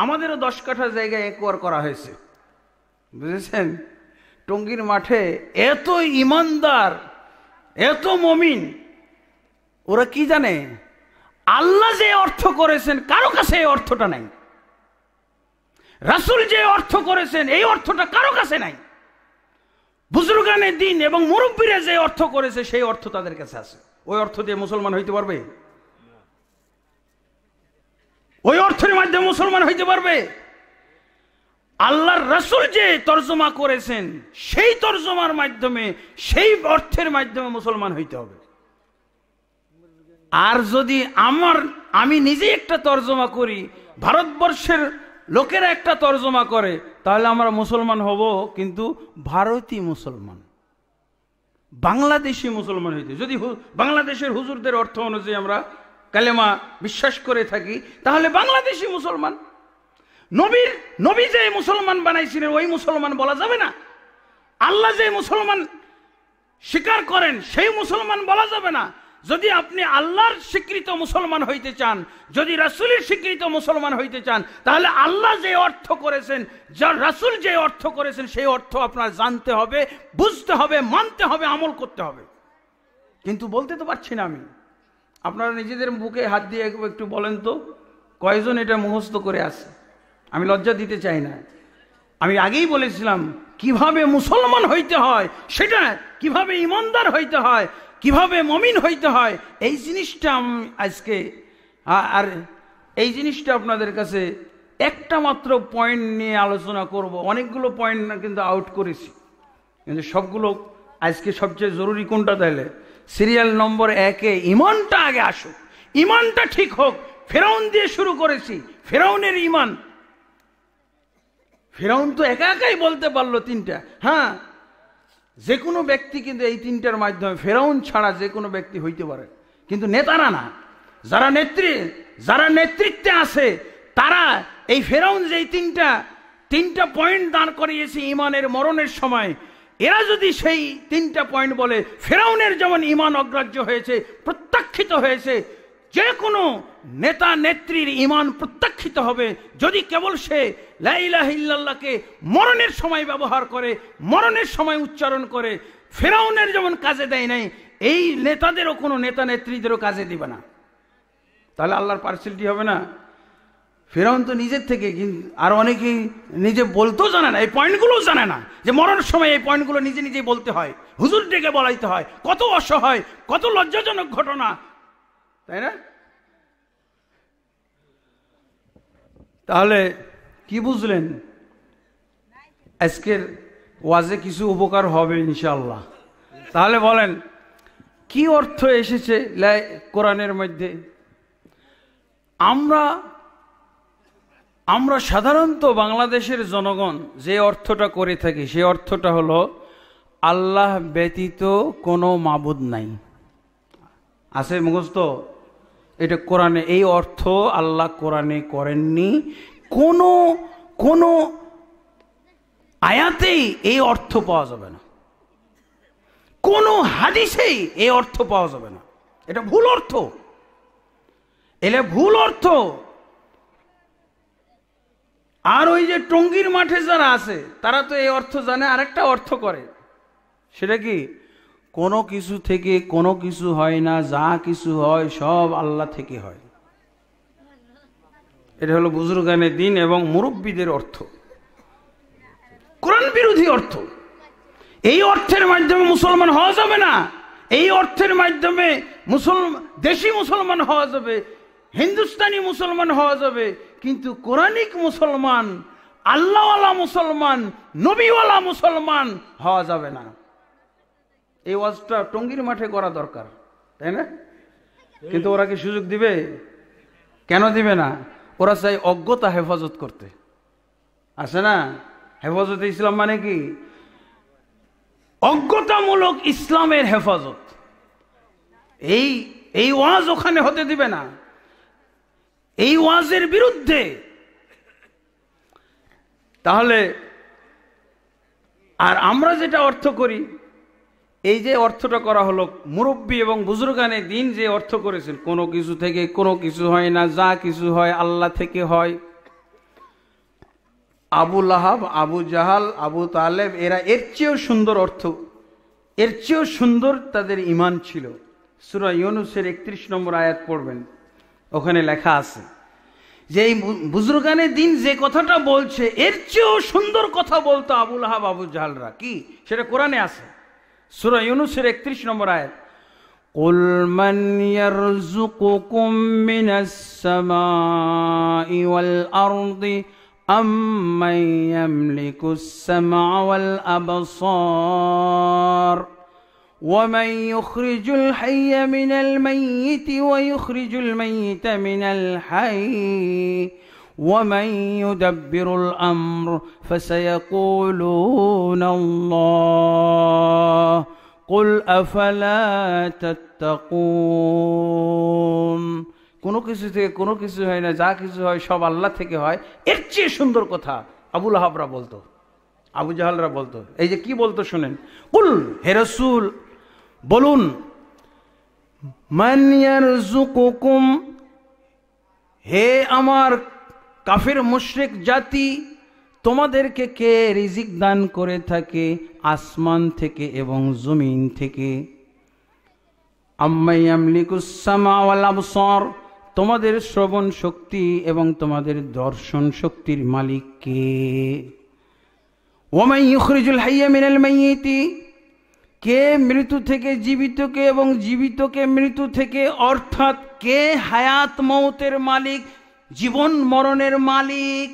আমাদেরও দশ কাঠা জায়গায় একোয়ার করা হয়েছে বুঝেছেন টঙ্গির মাঠে এত ইমানদার এত মমিন ওরা কি জানে আল্লাহ যে অর্থ করেছেন কারো কাছে এই অর্থটা নাই রাসুল যে অর্থ করেছেন এই অর্থটা কারো কাছে নাই বুজরুগানের দিন এবং মুরব্বীরা যে অর্থ করেছে সেই অর্থ তাদের কাছে আছে ওই অর্থ দিয়ে মুসলমান হইতে পারবে ওই অর্থের মাধ্যমে মুসলমান হইতে পারবে আল্লাহর রাসুল যে তর্জমা করেছেন সেই তর্জমার মাধ্যমে সেই অর্থের মাধ্যমে মুসলমান হইতে হবে আর যদি আমার আমি নিজে একটা তর্জমা করি ভারতবর্ষের লোকেরা একটা তর্জমা করে তাহলে আমরা মুসলমান হব কিন্তু ভারতীয় মুসলমান বাংলাদেশি মুসলমান হইতে যদি বাংলাদেশের হুজুরদের অর্থ অনুযায়ী আমরা কালেমা বিশ্বাস করে থাকি তাহলে বাংলাদেশি মুসলমান নবীর নবী যে মুসলমান বানাইছিলেন ওই মুসলমান বলা যাবে না আল্লাহ যে মুসলমান স্বীকার করেন সেই মুসলমান বলা যাবে না যদি আপনি আল্লাহর স্বীকৃত মুসলমান হইতে চান যদি রাসুলের স্বীকৃত মুসলমান হইতে চান তাহলে আল্লাহ যে অর্থ করেছেন যা রাসুল যে অর্থ করেছেন সেই অর্থ আপনার জানতে হবে বুঝতে হবে মানতে হবে আমল করতে হবে কিন্তু বলতে তো পারছি না আমি আপনারা নিজেদের মুখে হাত দিয়ে একটু বলেন তো কয়জন এটা মুখস্থ করে আছে আমি লজ্জা দিতে চাই না আমি আগেই বলেছিলাম কিভাবে মুসলমান হইতে হয় সেটা কিভাবে ইমানদার হইতে হয় কিভাবে মমিন হইতে হয় এই জিনিসটা আমি আজকে আর এই জিনিসটা আপনাদের কাছে একটা মাত্র পয়েন্ট নিয়ে আলোচনা করব অনেকগুলো পয়েন্ট কিন্তু আউট করেছি কিন্তু সবগুলো আজকে সবচেয়ে জরুরি কোনটা তাহলে সিরিয়াল নম্বর একে ইমানটা আগে আসুক ইমানটা ঠিক হোক ফেরাউন দিয়ে শুরু করেছি ফেরাউনের ইমান ফেরাউন তো একা একাই বলতে পারলো তিনটা হ্যাঁ যে কোনো ব্যক্তি কিন্তু এই তিনটার মাধ্যমে ফেরাউন ছাড়া যে কোনো ব্যক্তি হইতে পারে কিন্তু নেতারা না যারা নেত্রী যারা নেতৃত্বে আছে তারা এই ফেরাউন যে তিনটা তিনটা পয়েন্ট দাঁড় করিয়েছে ইমানের মরণের সময় এরা যদি সেই তিনটা পয়েন্ট বলে ফেরাউনের যেমন ইমান অগ্রাহ্য হয়েছে প্রত্যাখ্যিত হয়েছে যে কোনো নেতা নেত্রীর ইমান প্রত্যাখ্যিত হবে যদি কেবল সে লাইলাহিল্লাকে মরণের সময় ব্যবহার করে মরণের সময় উচ্চারণ করে ফেরাউনের যেমন কাজে দেয় নাই এই নেতাদেরও কোনো নেতা নেত্রীদেরও কাজে দিবে না তাহলে আল্লাহর পার্সেলটি হবে না ফেরাউন তো নিজের থেকে আর অনেকেই নিজে বলতেও জানে না এই পয়েন্টগুলোও জানে না যে মরার সময় এই পয়েন্টগুলো নিজে নিজেই বলতে হয় হুজুর ডেকে বলাইতে হয় কত অসহায় কত লজ্জাজনক ঘটনা তাই না তাহলে কি বুঝলেন আজকের ওয়াজে কিছু উপকার হবে ইনশাল্লাহ তাহলে বলেন কি অর্থ এসেছে কোরআনের মধ্যে আমরা আমরা সাধারণত বাংলাদেশের জনগণ যে অর্থটা করে থাকি সে অর্থটা হলো আল্লাহ ব্যতীত কোনো মাবুদ নাই আছে তো এটা কোরআনে এই অর্থ আল্লাহ কোরআনে করেননি কোনো কোনো আয়াতেই এই অর্থ পাওয়া যাবে না কোনো হাদিসেই এই অর্থ পাওয়া যাবে না এটা ভুল অর্থ এলে ভুল অর্থ আর ওই যে টঙ্গির মাঠে যারা আছে তারা তো এই অর্থ জানে আরেকটা অর্থ করে সেটা কি কোনো কিছু থেকে কোনো কিছু হয় না যা কিছু হয় সব আল্লাহ থেকে হয় এটা হলো বুজুরগানের দিন এবং মুরব্বীদের অর্থ কোরআন বিরোধী অর্থ এই অর্থের মাধ্যমে মুসলমান হওয়া যাবে না এই অর্থের মাধ্যমে মুসলমান দেশি মুসলমান হওয়া যাবে হিন্দুস্তানি মুসলমান হওয়া যাবে কিন্তু কোরআনিক মুসলমান আল্লাহওয়ালা মুসলমান নবীওয়ালা মুসলমান হওয়া যাবে না এই ওয়াজটা টঙ্গির মাঠে করা দরকার তাই না কিন্তু ওরা কি সুযোগ দিবে কেন দিবে না ওরা চাই অজ্ঞতা হেফাজত করতে আছে না হেফাজতে ইসলাম মানে কি অজ্ঞতামূলক ইসলামের হেফাজত এই এই ওয়াজ ওখানে হতে দিবে না এই ওয়াজের বিরুদ্ধে তাহলে আর আমরা যেটা অর্থ করি এই যে অর্থটা করা হলো মুরব্বী এবং বুজুরগানে দিন যে অর্থ করেছেন কোনো কিছু থেকে কোনো কিছু হয় না যা কিছু হয় আল্লাহ থেকে হয় আবু লাহাব আবু জাহাল আবু তালেব এরা এর চেয়েও সুন্দর অর্থ এর চেয়েও সুন্দর তাদের ইমান ছিল সুরা ইউনুসের একত্রিশ নম্বর আয়াত পড়বেন ওখানে লেখা আছে যে এই বুজরুগানের দিন যে কথাটা বলছে এর চেয়েও সুন্দর কথা বলতো আবুল হাব আবু জাহালরা কি সেটা কোরআনে আছে সুরা ইউনুসের একত্রিশ নম্বর আয়ের قل من يرزقكم من السماء والأرض أمن يملك السمع والأبصار ومن يخرج الحي من الميت ويخرج الميت من الحي ومن يدبر الامر فسيقولون الله قل افلا تتقون কোনো কিছু থেকে কোনো কিছু হয় না যা কিছু হয় সব আল্লাহ থেকে হয় এর চেয়ে সুন্দর কথা আবুল আহাবরা বলতো আবু জাহালরা বলতো এই যে কি বলতো শুনেন কুল হেরসুল বলুন হে আমার কাফের মুশ্রিক জাতি তোমাদেরকে কে রিজিক দান করে থাকে আসমান থেকে এবং জমিন থেকে তোমাদের শ্রবণ শক্তি এবং তোমাদের দর্শন শক্তির মালিক কে ওমাই ইখরিজুল হাইয়া মিনাল মাইয়িতি কে মৃত্যু থেকে জীবিতকে এবং জীবিতকে মৃত্যু থেকে অর্থাৎ কে হায়াত মৌতের মালিক জীবন মরণের মালিক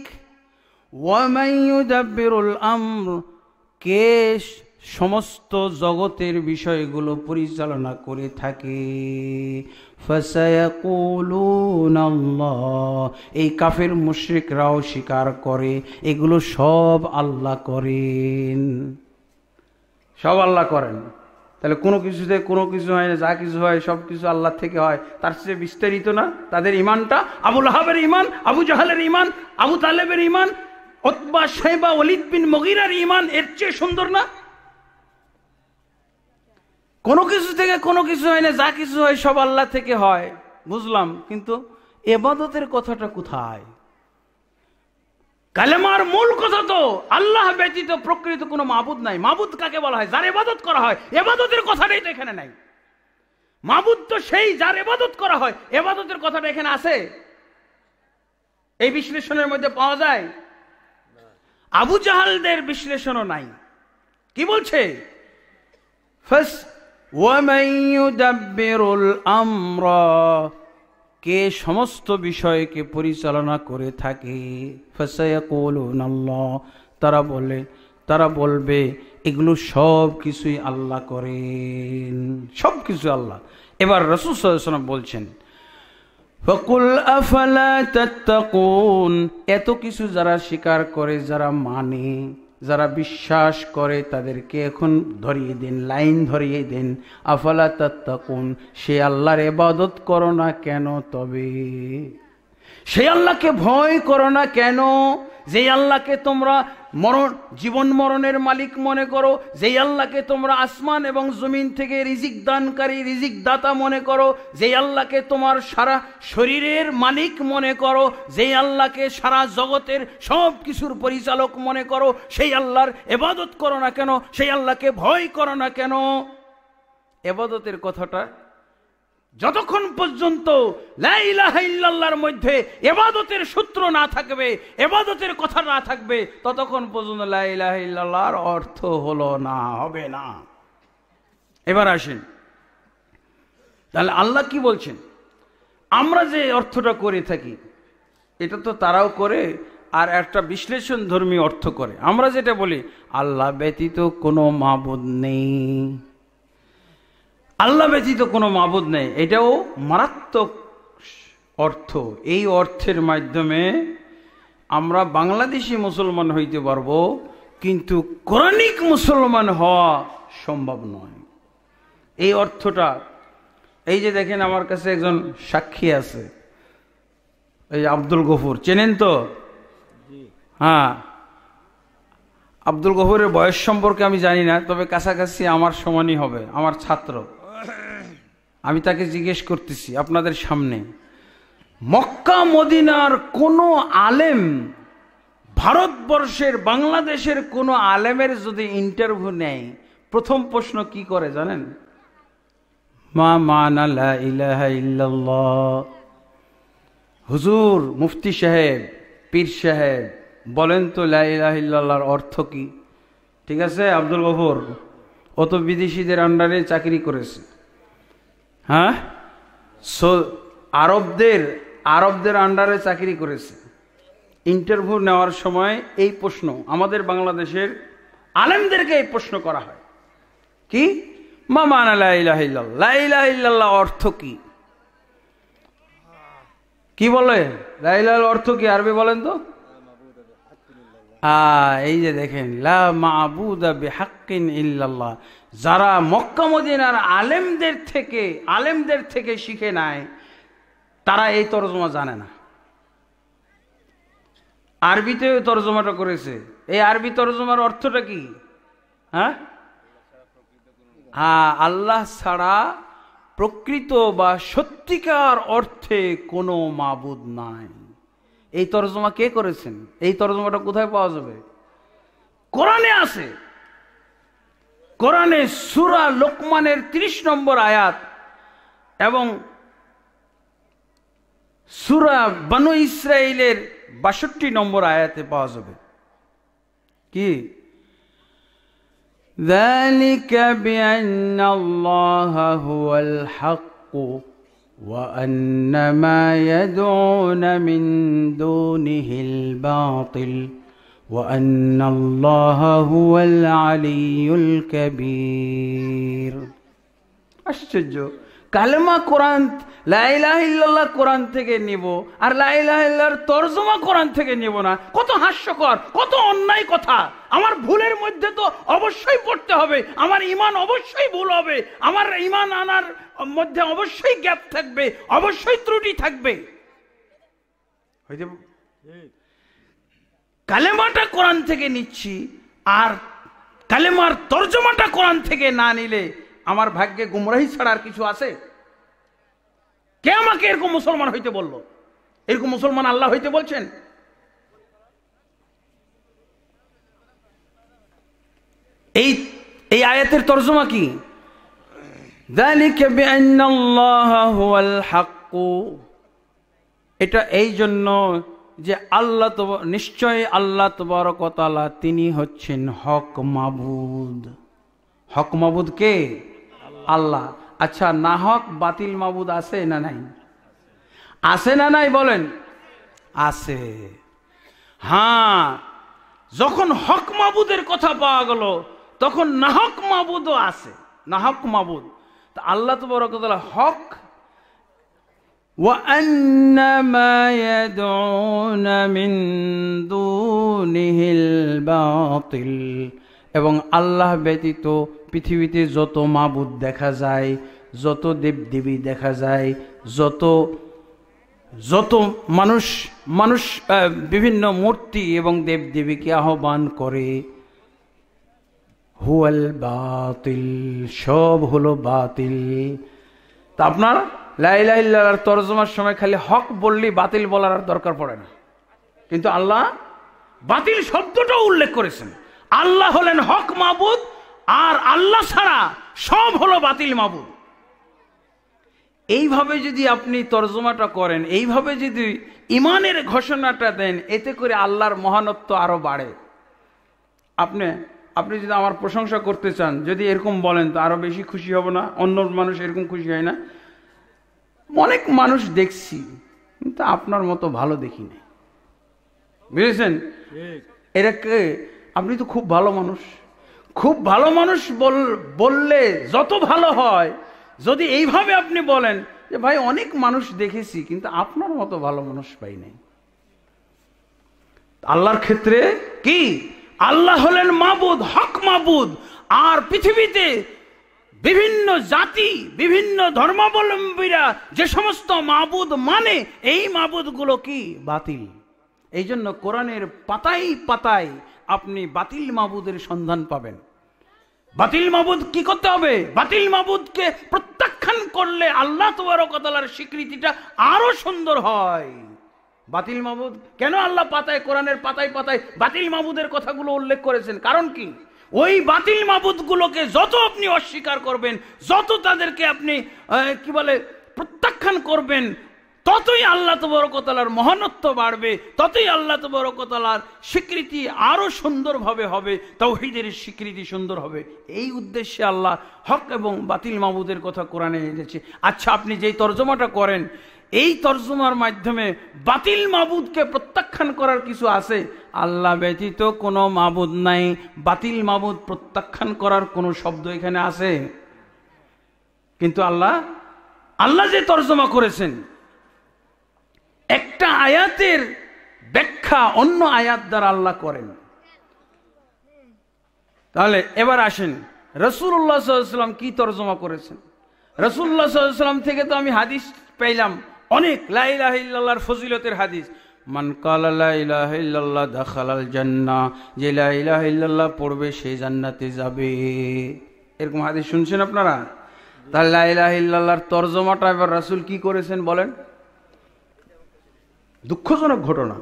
কে সমস্ত জগতের বিষয়গুলো পরিচালনা করে থাকে এই কাফের মুশ্রিকরাও স্বীকার করে এগুলো সব আল্লাহ করেন সব আল্লাহ করেন তাহলে কোনো কিছুতে কোনো কিছু হয় না যা কিছু হয় সব কিছু আল্লাহ থেকে হয় তার চেয়ে বিস্তারিত না তাদের ইমানটা আবুল আহাবের ইমান আবু জাহালের ইমান আবু তালেবের ইমান অতবা সাহেবা অলিদ বিন মগিরার ইমান এর চেয়ে সুন্দর না কোনো কিছু থেকে কোনো কিছু হয় না যা কিছু হয় সব আল্লাহ থেকে হয় বুঝলাম কিন্তু এবাদতের কথাটা কোথায় কালেমার মূল কথা তো আল্লাহ ব্যতীত প্রকৃত কোনো মাবুদ নাই মাবুদ কাকে বলা হয় যার এবাদত করা হয় এবাদতের কথাটাই তো এখানে নাই মাবুদ তো সেই যার এবাদত করা হয় এবাদতের কথাটা এখানে আছে এই বিশ্লেষণের মধ্যে পাওয়া যায় আবু জাহালদের বিশ্লেষণও নাই কি বলছে ফাস ওয়ামাইয়ুদাব্বিরুল আমরা কে সমস্ত বিষয়কে পরিচালনা করে থাকে তারা বলে তারা বলবে এগুলো সব কিছুই আল্লাহ করেন সব কিছু আল্লাহ এবার রসুল বলছেন ফকুল এত কিছু যারা স্বীকার করে যারা মানে যারা বিশ্বাস করে তাদেরকে এখন ধরিয়ে দিন লাইন ধরিয়ে দিন আফলা তত্তাকুন সে আল্লাহর এবাদত করো না কেন তবে সে আল্লাহকে ভয় করো না কেন যেই আল্লাহকে তোমরা মরণ জীবন মরণের মালিক মনে করো যেই আল্লাহকে তোমরা আসমান এবং জমিন থেকে রিজিক দানকারী রিজিক দাতা মনে করো যে আল্লাহকে তোমার সারা শরীরের মালিক মনে করো যেই আল্লাহকে সারা জগতের সব কিছুর পরিচালক মনে করো সেই আল্লাহর এবাদত করো না কেন সেই আল্লাহকে ভয় করো না কেন এবাদতের কথাটা যতক্ষণ পর্যন্ত মধ্যে এবাদতের সূত্র না থাকবে এবাদতের কথা না থাকবে ততক্ষণ পর্যন্ত লাইলাহার অর্থ হলো না হবে না এবার আসেন তাহলে আল্লাহ কি বলছেন আমরা যে অর্থটা করে থাকি এটা তো তারাও করে আর একটা বিশ্লেষণ ধর্মী অর্থ করে আমরা যেটা বলি আল্লাহ ব্যতীত কোনো মাবুদ নেই আল্লাহ ব্যতীত কোনো মাবুদ নেই এটাও মারাত্মক অর্থ এই অর্থের মাধ্যমে আমরা বাংলাদেশি মুসলমান হইতে পারব কিন্তু কোরআনিক মুসলমান হওয়া সম্ভব নয় এই অর্থটা এই যে দেখেন আমার কাছে একজন সাক্ষী আছে এই আব্দুল গফুর চেনেন তো হ্যাঁ আব্দুল গফুরের বয়স সম্পর্কে আমি জানি না তবে কাছাকাছি আমার সমানই হবে আমার ছাত্র আমি তাকে জিজ্ঞেস করতেছি আপনাদের সামনে মক্কা মদিনার কোনো আলেম ভারতবর্ষের বাংলাদেশের কোনো আলেমের যদি ইন্টারভিউ নেয় প্রথম প্রশ্ন কি করে জানেন মা মানালা ইলাহা ইল্লাল্লাহ হুজুর মুফতি সাহেব পীর সাহেব বলেন তো লাহিল্লাহর অর্থ কি ঠিক আছে আব্দুল গফুর অত বিদেশিদের আন্ডারে চাকরি করেছে হ্যাঁ সো আরবদের আরবদের আন্ডারে চাকরি করেছে ইন্টারভিউ নেওয়ার সময় এই প্রশ্ন আমাদের বাংলাদেশের আলেমদেরকে এই প্রশ্ন করা হয় কি অর্থ কি কি বলে লাইলাল অর্থ কি আরবি বলেন তো এই যে দেখেন লা মাহবুদ ইল্লাল্লাহ যারা মক্কা মদিনার আলেমদের থেকে আলেমদের থেকে শিখে নেয় তারা এই তরজমা জানে না আরবিতে তরজমাটা করেছে এই আরবি তরজমার অর্থটা কি হ্যাঁ হ্যাঁ আল্লাহ ছাড়া প্রকৃত বা সত্যিকার অর্থে কোনো মাবুদ নাই এই তরজমা কে করেছেন এই তরজমাটা কোথায় পাওয়া যাবে কোরআনে আছে কোরআনে সুরা লোকমানের ৩০ নম্বর আয়াত এবং সুরা বানু ইসরায়েলের বাষট্টি নম্বর আয়াতে পাওয়া যাবে কি ذلك بأن الله هو الحق وأن ما يدعون من دونه الباطل وأن الله هو العلي الكبير আশ্চর্য কালেমা কোরআন লাইলাহিল্লাহ কোরআন থেকে নিব আর লাইলাহিল্লার তর্জমা কোরআন থেকে নিব না কত হাস্যকর কত অন্যায় কথা আমার ভুলের মধ্যে তো অবশ্যই পড়তে হবে আমার ইমান অবশ্যই ভুল হবে আমার ইমান আনার মধ্যে অবশ্যই গ্যাপ থাকবে অবশ্যই ত্রুটি থাকবে হইতে কালেমাটা কোরআন থেকে নিচ্ছি আর কালেমার তর্জমাটা কোরআন থেকে না নিলে আমার ভাগ্যে গুমরাহি ছাড়া আর কিছু আছে কে আমাকে এরকম মুসলমান হইতে বলল এরকম মুসলমান আল্লাহ হইতে বলছেন এই এই আয়াতের তর্জমা কি এটা এই জন্য যে আল্লাহ তো নিশ্চয়ই আল্লাহ তবরকতালা তিনি হচ্ছেন হক মাবুদ হক মাবুদ কে আল্লাহ আচ্ছা না হক বাতিল মাবুদ আছে না নাই আছে না নাই বলেন আছে হ্যাঁ যখন হক মাবুদের কথা পাওয়া গেল তখন নাহক মাবুদও আছে নাহক মাবুদ তা আল্লাহ তবরকতলা হক وأن يدعون من دونه الباطل এবং আল্লাহ ব্যতীত পৃথিবীতে যত মাবুদ দেখা যায় যত দেবদেবী দেখা যায় যত যত মানুষ মানুষ বিভিন্ন মূর্তি এবং দেবদেবীকে আহ্বান করে হুয়াল বাতিল সব হলো বাতিল তা আপনার লাইলাইল্লার তরজমার সময় খালি হক বললি বাতিল বলার আর দরকার পড়ে না কিন্তু আল্লাহ বাতিল শব্দটাও উল্লেখ করেছেন আল্লাহ হলেন হক মাবুদ আর আল্লাহ ছাড়া সব হলো বাতিল মাবুদ এইভাবে যদি আপনি তর্জমাটা করেন এইভাবে যদি ইমানের ঘোষণাটা দেন এতে করে আল্লাহর মহানত্ব আরো বাড়ে আপনি আপনি যদি আমার প্রশংসা করতে চান যদি এরকম বলেন তো আরো বেশি খুশি হব না অন্য মানুষ এরকম খুশি হয় না অনেক মানুষ দেখছি কিন্তু আপনার মতো ভালো দেখি নাই বুঝেছেন এটাকে আপনি তো খুব ভালো মানুষ খুব ভালো মানুষ বললে যত ভালো হয় যদি এইভাবে আপনি বলেন যে ভাই অনেক মানুষ দেখেছি কিন্তু আপনার মতো ভালো মানুষ পাই নাই আল্লাহর ক্ষেত্রে কি আল্লাহ হলেন মাবুদ হক মাবুদ আর পৃথিবীতে বিভিন্ন জাতি বিভিন্ন ধর্মাবলম্বীরা যে সমস্ত মাবুদ মানে এই মাবুদগুলো কি বাতিল এই জন্য কোরআনের পাতায় পাতায় আপনি বাতিল মাবুদের সন্ধান পাবেন বাতিল মাবুদ কি করতে হবে বাতিল মাবুদকে প্রত্যাখ্যান করলে আল্লাহ তোয়ারকতালার স্বীকৃতিটা আরো সুন্দর হয় বাতিল মাবুদ কেন আল্লাহ পাতায় কোরআনের পাতায় পাতায় বাতিল মাবুদের কথাগুলো উল্লেখ করেছেন কারণ কি ওই বাতিল মাবুদগুলোকে যত আপনি অস্বীকার করবেন যত তাদেরকে আপনি কি বলে প্রত্যাখ্যান করবেন ততই আল্লাহ তবরকতালার মহানত্ব বাড়বে ততই আল্লাহ তবরকতালার স্বীকৃতি আরো সুন্দরভাবে হবে তৌহিদের স্বীকৃতি সুন্দর হবে এই উদ্দেশ্যে আল্লাহ হক এবং বাতিল মাবুদের কথা কোরআনে এনেছে আচ্ছা আপনি যেই তর্জমাটা করেন এই তর্জমার মাধ্যমে বাতিল মাবুদকে প্রত্যাখ্যান করার কিছু আছে আল্লাহ ব্যতীত কোনো মাবুদ নাই বাতিল মাবুদ প্রত্যাখ্যান করার কোনো শব্দ এখানে আছে কিন্তু আল্লাহ আল্লাহ যে তর্জমা করেছেন একটা আয়াতের ব্যাখ্যা অন্য আয়াত দ্বারা আল্লাহ করেন তাহলে এবার আসেন রসুল্লাহ সাল্লাম কি তর্জমা করেছেন রসুল্লাহ সাল্লাম থেকে তো আমি হাদিস পেলাম অনেক লাইলাহিল্লাহর ফজিলতের হাদিস মান কালাল্লাহ দাখালাল জান্না যে লাইলাহিল্লাহ পড়বে সে জান্নাতে যাবে এরকম হাদিস শুনছেন আপনারা তাহলে লাইলাহিল্লাহর তর্জমাটা এবার রাসুল কি করেছেন বলেন দুঃখজনক ঘটনা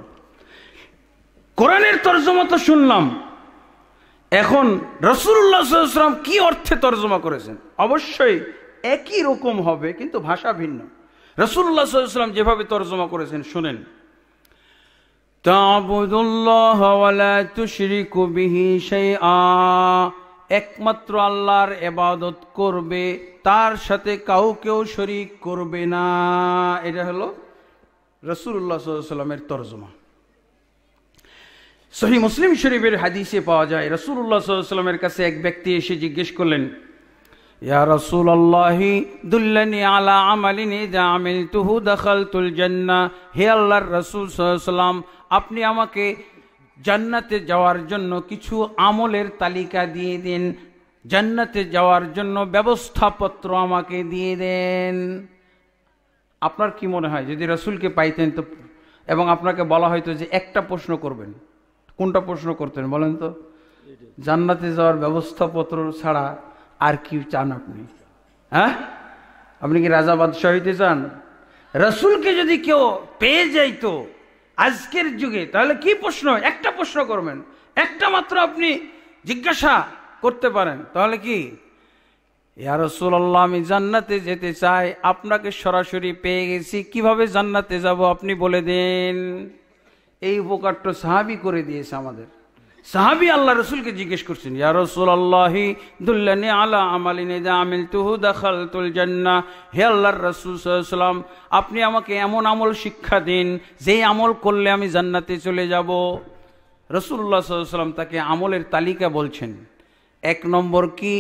কোরআনের তর্জমা তো শুনলাম এখন রসুল্লাহাম কি অর্থে তর্জমা করেছেন অবশ্যই একই রকম হবে কিন্তু ভাষা ভিন্ন রসুল্লাহ সাল্লাম যেভাবে তর্জমা করেছেন শোনেন একমাত্র আল্লাহর এবাদত করবে তার সাথে কাউকেও শরিক করবে না এটা হলো রসুল্লাহ সাল্লামের তর্জমা সহি মুসলিম শরীফের হাদিসে পাওয়া যায় রসুল্লাহ সাল্লামের কাছে এক ব্যক্তি এসে জিজ্ঞেস করলেন আপনি আমাকে জান্নাতে যাওয়ার জন্য কিছু আমলের তালিকা দিয়ে দিন জান্নাতে যাওয়ার জন্য ব্যবস্থাপত্র আমাকে দিয়ে দেন আপনার কি মনে হয় যদি রসুলকে পাইতেন তো এবং আপনাকে বলা হয়তো যে একটা প্রশ্ন করবেন কোনটা প্রশ্ন করতেন বলেন তো জান্নাতে যাওয়ার ব্যবস্থাপত্র ছাড়া আর কি চান আপনি হ্যাঁ আপনি কি রাজা বাদশাহ হইতে চান রসুলকে যদি কেউ পেয়ে যাইতো আজকের যুগে তাহলে কি প্রশ্ন একটা প্রশ্ন করবেন একটা মাত্র আপনি জিজ্ঞাসা করতে পারেন তাহলে কি ইয়া আল্লাহ আমি জান্নাতে যেতে চাই আপনাকে সরাসরি পেয়ে গেছি কিভাবে জান্নাতে যাব আপনি বলে দেন এই উপকারটা সাহাবি করে দিয়েছে আমাদের সাহাবি আল্লাহ রসুলকে জিজ্ঞেস করছেন ইয়া রসুল আল্লাহি দুল্লানি আলা আমালি নেদা আমিল তুহু দাখাল তুল জান্না হে আল্লাহর রসুল সাল্লাম আপনি আমাকে এমন আমল শিক্ষা দিন যে আমল করলে আমি জান্নাতে চলে যাব রসুল্লাহ সাল্লাম তাকে আমলের তালিকা বলছেন এক নম্বর কি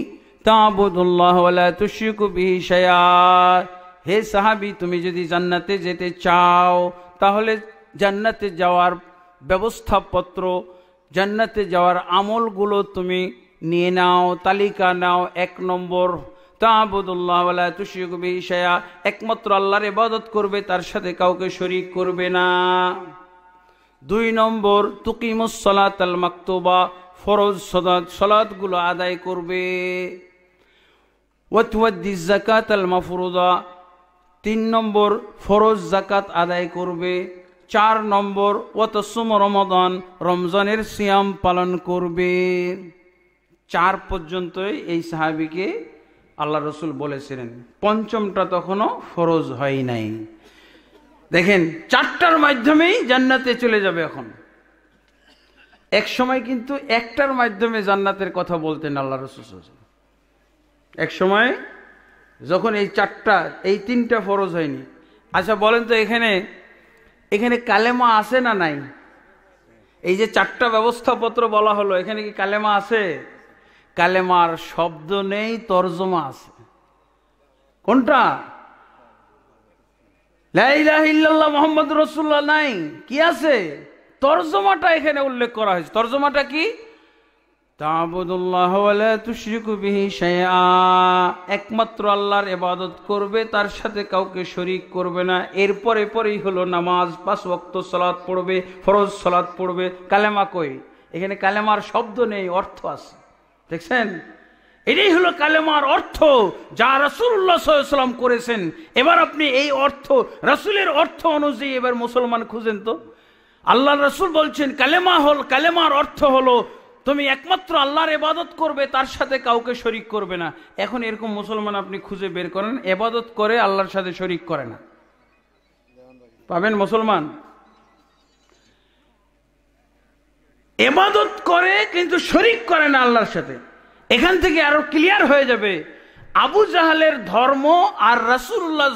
তাবুদুল্লাহ তুশিকু বিহি হে সাহাবি তুমি যদি জান্নাতে যেতে চাও তাহলে জান্নাতে যাওয়ার ব্যবস্থাপত্র জান্নাতে যাওয়ার আমলগুলো তুমি নিয়ে নাও তালিকা নাও এক নম্বর একমাত্র আল্লাহর ইবাদত করবে তার সাথে কাউকে শরিক করবে না দুই নম্বর তুকিমুসলাত আল মাকতুবা ফরজ সদাত সলাদগুলো আদায় করবে জাকাত আল মাফরুদা তিন নম্বর ফরজ জাকাত আদায় করবে চার নম্বর সুম রমদান রমজানের সিয়াম পালন করবে চার পর্যন্তই এই সাহাবিকে আল্লাহ রসুল বলেছিলেন পঞ্চমটা তখনও ফরজ হয় নাই দেখেন চারটার মাধ্যমেই জান্নাতে চলে যাবে এখন এক সময় কিন্তু একটার মাধ্যমে জান্নাতের কথা বলতেন আল্লাহ রসুল এক সময় যখন এই চারটা এই তিনটা ফরজ হয়নি আচ্ছা বলেন তো এখানে এখানে কালেমা আছে না নাই এই যে চারটা ব্যবস্থাপত্র বলা হলো এখানে কি কালেমা আছে কালেমার শব্দ নেই তর্জমা আছে কোনটা মোহাম্মদ রসুল্লাহ নাই কি আছে তর্জমাটা এখানে উল্লেখ করা হয়েছে তর্জমাটা কি একমাত্র আল্লাহর এবাদত করবে তার সাথে কাউকে শরিক করবে না এরপরে পরেই হলো নামাজ পাঁচ ওক্ত সলাদ পড়বে ফরজ সলাদ পড়বে কালেমা কই এখানে কালেমার শব্দ নেই অর্থ আছে দেখছেন এটাই হলো কালেমার অর্থ যা রাসুল্লাহ সাল্লাম করেছেন এবার আপনি এই অর্থ রাসুলের অর্থ অনুযায়ী এবার মুসলমান খুঁজেন তো আল্লাহ রসুল বলছেন কালেমা হল কালেমার অর্থ হলো তুমি একমাত্র আল্লাহর এবাদত করবে তার সাথে কাউকে শরিক করবে না এখন এরকম মুসলমান আপনি খুঁজে বের করেন এবাদত করে আল্লাহর সাথে শরিক করে না পাবেন মুসলমান এবাদত করে কিন্তু শরিক করে না আল্লাহর সাথে এখান থেকে আরো ক্লিয়ার হয়ে যাবে আবু জাহালের ধর্ম আর রাসুল্লাহ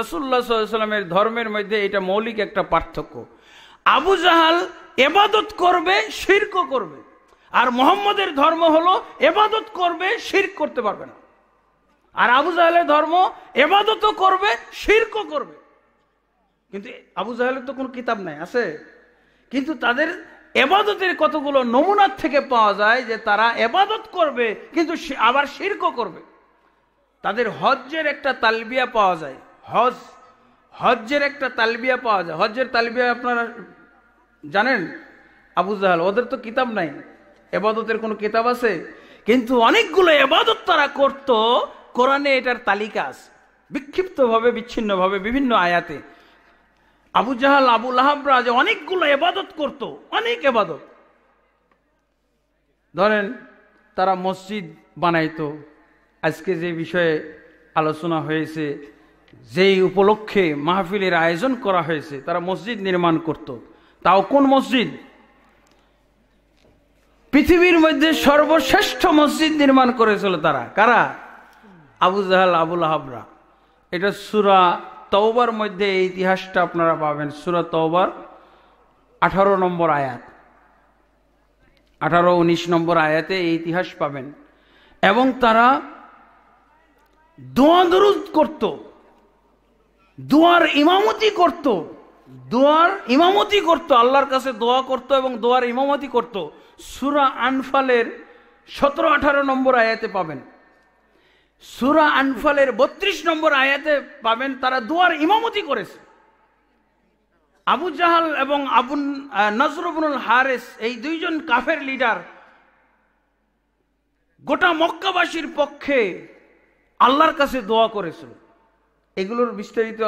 রসুল্লাহ সাল্লামের ধর্মের মধ্যে এটা মৌলিক একটা পার্থক্য আবু জাহাল এবাদত করবে শির্ক করবে আর মোহাম্মদের ধর্ম হলো এবাদত করবে শির করতে পারবে না আর আবু জাহেলের ধর্ম এবাদতও করবে শির্ক করবে কিন্তু আবু জাহেলের তো কোনো কিতাব নাই আছে কিন্তু তাদের এবাদতের কতগুলো নমুনার থেকে পাওয়া যায় যে তারা এবাদত করবে কিন্তু আবার শির্ক করবে তাদের হজ্জের একটা তালবিয়া পাওয়া যায় হজ হজ্জের একটা তালবিয়া পাওয়া যায় হজ্জের তালবিয়া আপনারা জানেন আবু জাহাল ওদের তো কিতাব নাই এবাদতের কোনো কিতাব আছে কিন্তু অনেকগুলো এবাদত তারা করত কোরআনে এটার তালিকা আছে বিক্ষিপ্তভাবে বিচ্ছিন্নভাবে বিভিন্ন আয়াতে আবু জাহাল আবু লাহাবরা যে অনেকগুলো এবাদত করত অনেক এবাদত ধরেন তারা মসজিদ বানাইতো আজকে যে বিষয়ে আলোচনা হয়েছে যেই উপলক্ষে মাহফিলের আয়োজন করা হয়েছে তারা মসজিদ নির্মাণ করত তাও কোন মসজিদ পৃথিবীর মধ্যে সর্বশ্রেষ্ঠ মসজিদ নির্মাণ করেছিল তারা কারা আবু জাহাল আবুল হাবরা এটা সুরা তওবার মধ্যে এই ইতিহাসটা আপনারা পাবেন সুরা তওবার আঠারো নম্বর আয়াত আঠারো উনিশ নম্বর আয়াতে এই ইতিহাস পাবেন এবং তারা দোয়া দরুদ করত দোয়ার ইমামতি করত দোয়ার ইমামতি করত আল্লাহর কাছে দোয়া করত এবং দোয়ার ইমামতি করত সুরা আনফালের সতেরো আঠারো নম্বর আয়াতে পাবেন সুরা আনফালের বত্রিশ নম্বর আয়াতে পাবেন তারা দুয়ার ইমামতি করেছে আবু জাহাল এবং আবু নজরুবনুল হারেস এই দুইজন কাফের লিডার গোটা মক্কাবাসীর পক্ষে আল্লাহর কাছে দোয়া করেছিল এগুলোর বিস্তারিত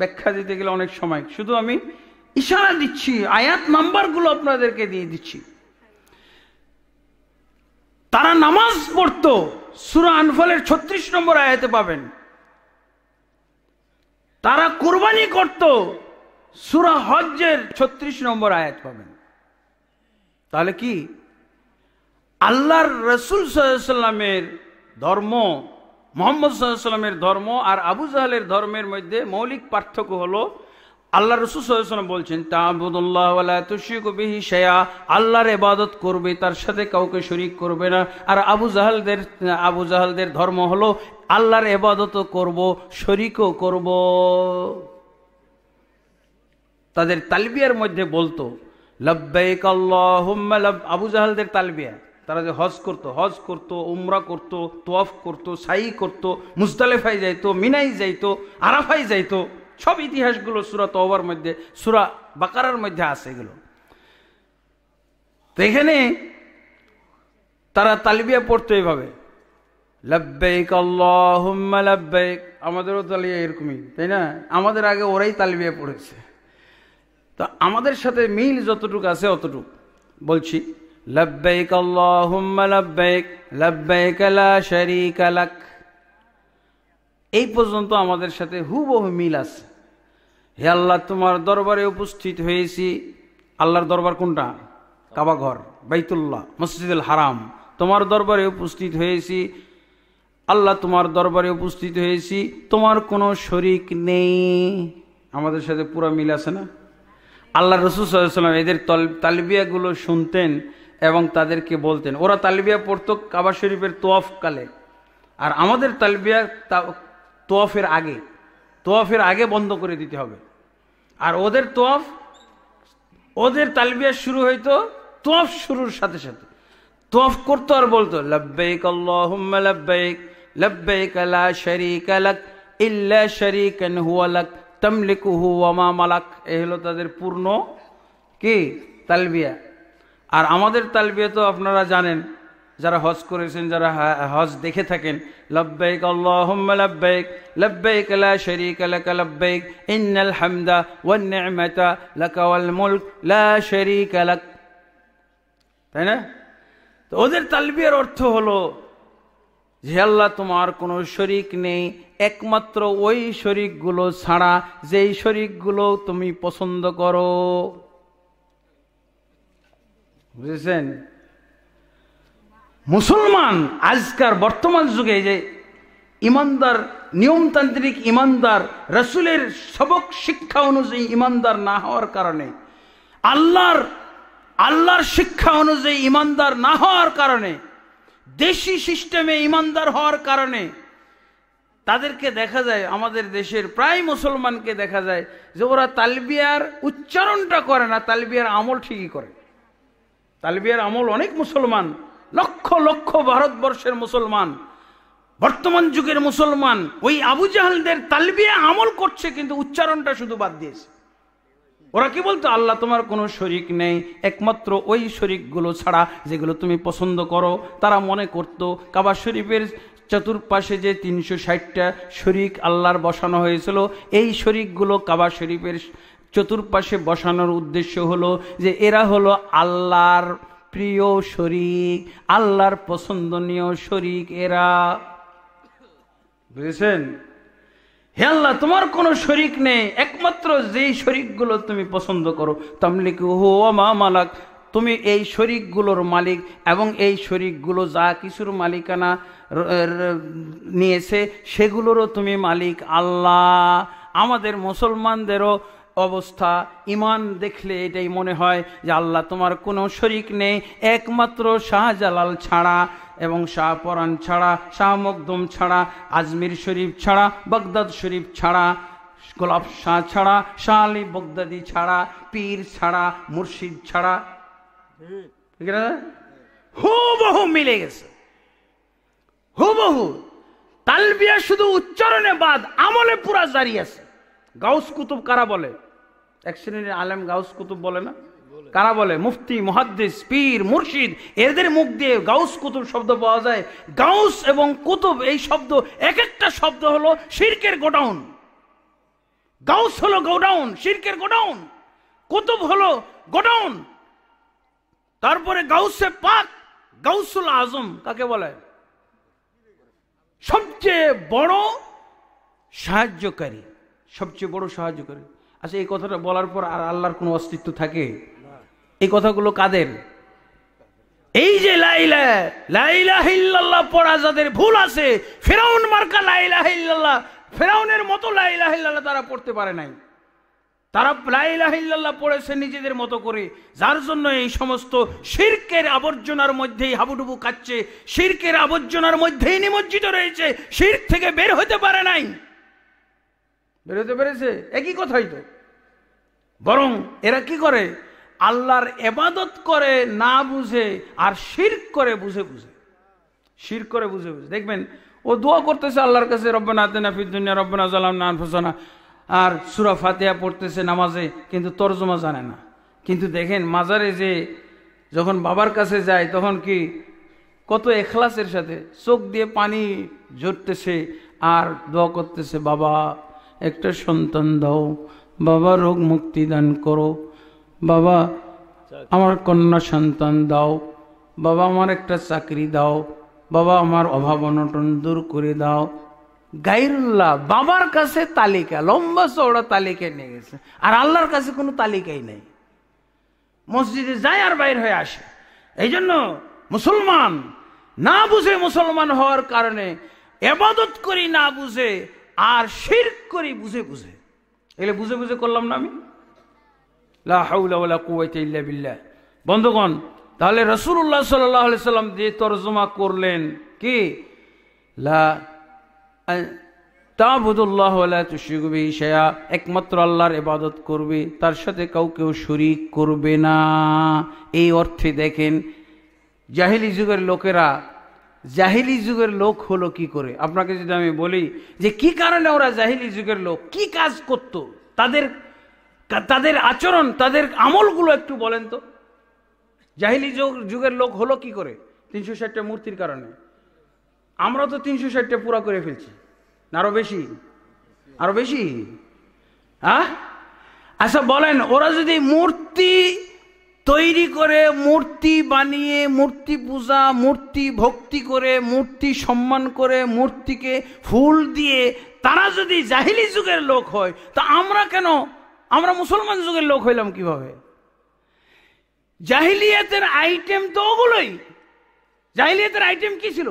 ব্যাখ্যা দিতে গেলে অনেক সময় শুধু আমি ইশারা দিচ্ছি আয়াত নাম্বারগুলো আপনাদেরকে দিয়ে দিচ্ছি তারা নামাজ পড়ত সুরা আনফলের ছত্রিশ নম্বর আয়াতে পাবেন তারা কোরবানি করত সুরা হজ্জের ছত্রিশ নম্বর আয়াত পাবেন তাহলে কি আল্লাহর রসুল সাল্লামের ধর্ম মোহাম্মদ সাল্লামের ধর্ম আর আবু জাহালের ধর্মের মধ্যে মৌলিক পার্থক্য হলো আল্লাহ রসুল সাল্লাম বলছেন তাবুদুল্লাহ তুশিকবিহি শেয়া আল্লাহর এবাদত করবে তার সাথে কাউকে শরিক করবে না আর আবু জাহালদের আবু জাহালদের ধর্ম হলো আল্লাহর এবাদতও করব শরিকও করব তাদের তালবিয়ার মধ্যে বলতো লব্বাইক আল্লাহ আবু জাহালদের তালবিয়া তারা যে হজ করত হজ করত উমরা করত তোয়াফ করত সাই করত মুস্তালেফাই যাইতো মিনাই যাইতো আরাফাই যাইতো সব ইতিহাসগুলো সুরা তওবার মধ্যে সুরা বাকারার মধ্যে আছে এগুলো তো এখানে তারা তালিবিয়া পড়তো এইভাবে লব্বেক আল্লাহুম্মা লব্বেক আমাদেরও তালিয়া এরকমই তাই না আমাদের আগে ওরাই তালিবিয়া পড়েছে তো আমাদের সাথে মিল যতটুকু আছে অতটুক বলছি লব্বেক আল্লাহুম্মা লব্বেক লব্বেক লা শারীকা লাক এই পর্যন্ত আমাদের সাথে হুবহু মিল আছে হে আল্লাহ তোমার দরবারে উপস্থিত হয়েছি আল্লাহর দরবার কোনটা কাবাঘর বাইতুল্লাহ মসজিদুল হারাম তোমার দরবারে উপস্থিত হয়েছি আল্লাহ তোমার দরবারে উপস্থিত হয়েছি তোমার কোনো শরিক নেই আমাদের সাথে পুরো মিল আছে না আল্লাহ রসুল সাল্লাম এদের তালবিয়াগুলো শুনতেন এবং তাদেরকে বলতেন ওরা তালবিয়া পড়তো কাবা শরীফের কালে আর আমাদের তালবিয়া তোয়াফের আগে তোয়াফের আগে বন্ধ করে দিতে হবে আর ওদের তফ ওদের তালবিয়া শুরু হইতো তফ শুরুর সাথে সাথে তফ করতো আর বলতো ইল্লা মালাক হলো তাদের পূর্ণ কি তালবিয়া আর আমাদের তালবিয়া তো আপনারা জানেন যারা হজ করেছেন যারা হজ দেখে থাকেন লব্বাইক আল্লাহুম্মা লব্বাইক লব্বাইক লা শারীকা লাকা লব্বাইক ইন্নাল হামদা ওয়ান নি'মাতা লাকা ওয়াল মুলক লা শারীকা লাক তাই না তো ওদের তালবিয়ার অর্থ হলো যে আল্লাহ তোমার কোনো শরিক নেই একমাত্র ওই শরিকগুলো ছাড়া যেই শরিকগুলো তুমি পছন্দ করো বুঝেছেন মুসলমান আজকার বর্তমান যুগে যে ইমানদার নিয়মতান্ত্রিক ইমানদার রসুলের সবক শিক্ষা অনুযায়ী ইমানদার না হওয়ার কারণে আল্লাহর আল্লাহর শিক্ষা অনুযায়ী ইমানদার না হওয়ার কারণে দেশি সিস্টেমে ইমানদার হওয়ার কারণে তাদেরকে দেখা যায় আমাদের দেশের প্রায় মুসলমানকে দেখা যায় যে ওরা তালবিয়ার উচ্চারণটা করে না তালবিয়ার আমল ঠিকই করে তালবিয়ার আমল অনেক মুসলমান লক্ষ লক্ষ ভারতবর্ষের মুসলমান বর্তমান যুগের মুসলমান ওই আবু জাহালদের তালবিয়া আমল করছে কিন্তু উচ্চারণটা শুধু বাদ দিয়েছে ওরা কি বলতো আল্লাহ তোমার কোনো শরিক নেই একমাত্র ওই শরিকগুলো ছাড়া যেগুলো তুমি পছন্দ করো তারা মনে করতো কাবা শরীফের চতুর্পাশে যে তিনশো ষাটটা শরিক আল্লাহর বসানো হয়েছিল এই শরিকগুলো কাবা শরীফের চতুর্পাশে বসানোর উদ্দেশ্য হলো যে এরা হলো আল্লাহর প্রিয় শরিক আল্লাহর পছন্দনীয় শরিক এরা বুঝেছেন হে আল্লাহ তোমার কোনো শরিক নেই একমাত্র যেই শরিকগুলো তুমি পছন্দ করো তামলিক হো মা মালাক তুমি এই শরিকগুলোর মালিক এবং এই শরিকগুলো যা কিছুর মালিকানা নিয়েছে সেগুলোরও তুমি মালিক আল্লাহ আমাদের মুসলমানদেরও অবস্থা ইমান দেখলে এটাই মনে হয় যে আল্লাহ তোমার কোনো শরিক নেই একমাত্র শাহজালাল ছাড়া এবং শাহ পরাণ ছাড়া শাহ মকদম ছাড়া আজমির শরীফ ছাড়া বাগদাদ শরীফ ছাড়া গোলাপ শাহ ছাড়া শাহ আলী বগদাদি ছাড়া পীর ছাড়া মুর্শিদ ছাড়া হুবহু মিলে গেছে হুবহু তালবিয়া শুধু উচ্চারণে বাদ আমলে পুরা জারি আছে গাউস কুতুব কারা বলে এক শ্রেণীর আলেম গাউস কুতুব বলে না কারা বলে মুফতি মহাদ্দিস পীর মুর্শিদ এদের মুখ দিয়ে গাউস কুতুব শব্দ পাওয়া যায় গাউস এবং কুতুব এই শব্দ এক একটা শব্দ হলো শির্কের গোডাউন গাউস হলো গোডাউন শির্কের গোডাউন কুতুব হলো গোডাউন তারপরে গাউসে পাক গাউসুল আজম কাকে বলে সবচেয়ে বড় সাহায্যকারী সবচেয়ে বড় সাহায্যকারী আচ্ছা এই কথাটা বলার পর আর আল্লাহর কোনো অস্তিত্ব থাকে এই কথাগুলো কাদের এই যে লাইলা লাইলা হিল্লাল্লাহ পড়া যাদের ভুল আছে ফেরাউন মার্কা লাইলা হিল্লাল্লাহ ফেরাউনের মতো লাইলা হিল্লাল্লাহ তারা পড়তে পারে নাই তারা লাইলা হিল্লাল্লাহ পড়েছে নিজেদের মতো করে যার জন্য এই সমস্ত শির্কের আবর্জনার মধ্যেই হাবুডুবু কাচ্ছে শির্কের আবর্জনার মধ্যেই নিমজ্জিত রয়েছে শির্ক থেকে বের হতে পারে নাই বেরোতে পেরেছে একই কথাই তো বরং এরা কি করে আল্লাহর এবাদত করে না বুঝে আর শির করে বুঝে বুঝে শির করে বুঝে বুঝে দেখবেন ও দোয়া করতেছে আল্লাহর কাছে রব্বানা আতেনা ফিদ্দুনিয়া না আর সুরা ফাতেহা পড়তেছে নামাজে কিন্তু তর্জমা জানে না কিন্তু দেখেন মাজারে যে যখন বাবার কাছে যায় তখন কি কত এখলাসের সাথে চোখ দিয়ে পানি জড়তেছে আর দোয়া করতেছে বাবা একটা সন্তান দাও বাবা রোগ মুক্তি দান করো বাবা আমার কন্যা সন্তান দাও বাবা আমার একটা চাকরি দাও বাবা আমার অভাব অনটন দূর করে দাও গাইরুল্লাহ বাবার কাছে তালিকা লম্বা চৌড়া তালিকায় নিয়ে গেছে আর আল্লাহর কাছে কোনো তালিকাই নেই মসজিদে যায় আর বাইর হয়ে আসে এই জন্য মুসলমান না বুঝে মুসলমান হওয়ার কারণে এবাদত করি না বুঝে আর শির করি বুঝে বুঝে এগুলো বুঝে বুঝে করলাম না আমি বিল্লাহ বন্ধুগণ তাহলে রসুল্লাহ সাল্লি সাল্লাম যে তরজমা করলেন কি লাবুদুল্লাহা একমাত্র আল্লাহর ইবাদত করবে তার সাথে কাউকেও শরিক করবে না এই অর্থে দেখেন জাহিলি যুগের লোকেরা জাহিলি যুগের লোক হলো কি করে আপনাকে যদি আমি বলি যে কি কারণে ওরা জাহিলি যুগের লোক কি কাজ করত তাদের তাদের আচরণ তাদের আমলগুলো একটু বলেন তো জাহিলি যুগের লোক হলো কি করে তিনশো ষাটটা মূর্তির কারণে আমরা তো তিনশো ষাটটা পুরা করে ফেলছি আরো বেশি আরো বেশি হ্যাঁ আচ্ছা বলেন ওরা যদি মূর্তি তৈরি করে মূর্তি বানিয়ে মূর্তি পূজা মূর্তি ভক্তি করে মূর্তি সম্মান করে মূর্তিকে ফুল দিয়ে তারা যদি জাহিলি যুগের লোক হয় তা আমরা কেন আমরা মুসলমান যুগের লোক হইলাম কিভাবে জাহিলিয়াতের আইটেম তো ওগুলোই জাহিলিয়াতের আইটেম কি ছিল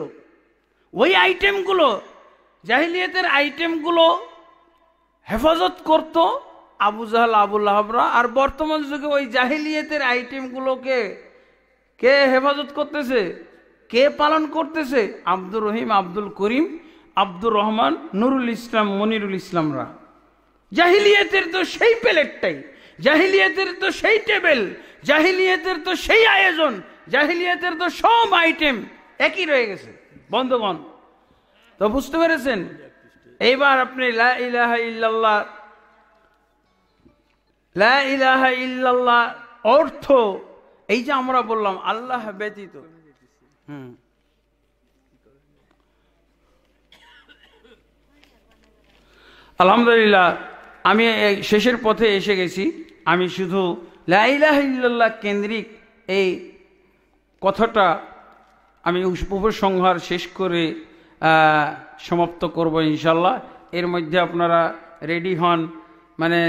ওই আইটেমগুলো জাহিলিয়াতের আইটেমগুলো হেফাজত করতো আবু জাহাল আবুল আর বর্তমান যুগে ওই জাহিলিয়েতের আইটেমগুলোকে কে হেফাজত করতেছে কে পালন করতেছে আব্দুর রহিম আব্দুল করিম আব্দুর রহমান নুরুল ইসলাম মনিরুল ইসলামরা জাহিলিয়েতের তো সেই প্লেটটাই জাহিলিয়েতের তো সেই টেবিল জাহিলিয়েতের তো সেই আয়োজন জাহিলিয়েতের তো সব আইটেম একই রয়ে গেছে বন্ধগণ তো বুঝতে পেরেছেন এইবার আপনি ইলাহা ইল্লাল্লাহ ইল্লাল্লাহ অর্থ এই যে আমরা বললাম আল্লাহ ব্যতীত হুম আলহামদুলিল্লাহ আমি শেষের পথে এসে গেছি আমি শুধু লাইলাহিল্লাহ কেন্দ্রিক এই কথাটা আমি উপসংহার শেষ করে সমাপ্ত করব ইনশাল্লাহ এর মধ্যে আপনারা রেডি হন মানে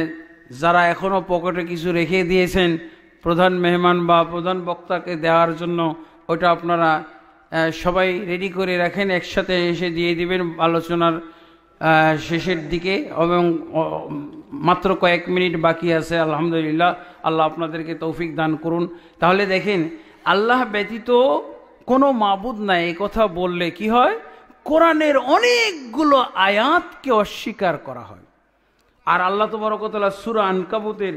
যারা এখনও পকেটে কিছু রেখে দিয়েছেন প্রধান মেহমান বা প্রধান বক্তাকে দেওয়ার জন্য ওটা আপনারা সবাই রেডি করে রাখেন একসাথে এসে দিয়ে দিবেন আলোচনার শেষের দিকে এবং মাত্র কয়েক মিনিট বাকি আছে আলহামদুলিল্লাহ আল্লাহ আপনাদেরকে তৌফিক দান করুন তাহলে দেখেন আল্লাহ ব্যতীত কোনো মাবুদ নাই এ কথা বললে কি হয় কোরআনের অনেকগুলো আয়াতকে অস্বীকার করা হয় আর আল্লাহ তবরকতলা সুরা আনকাবুতের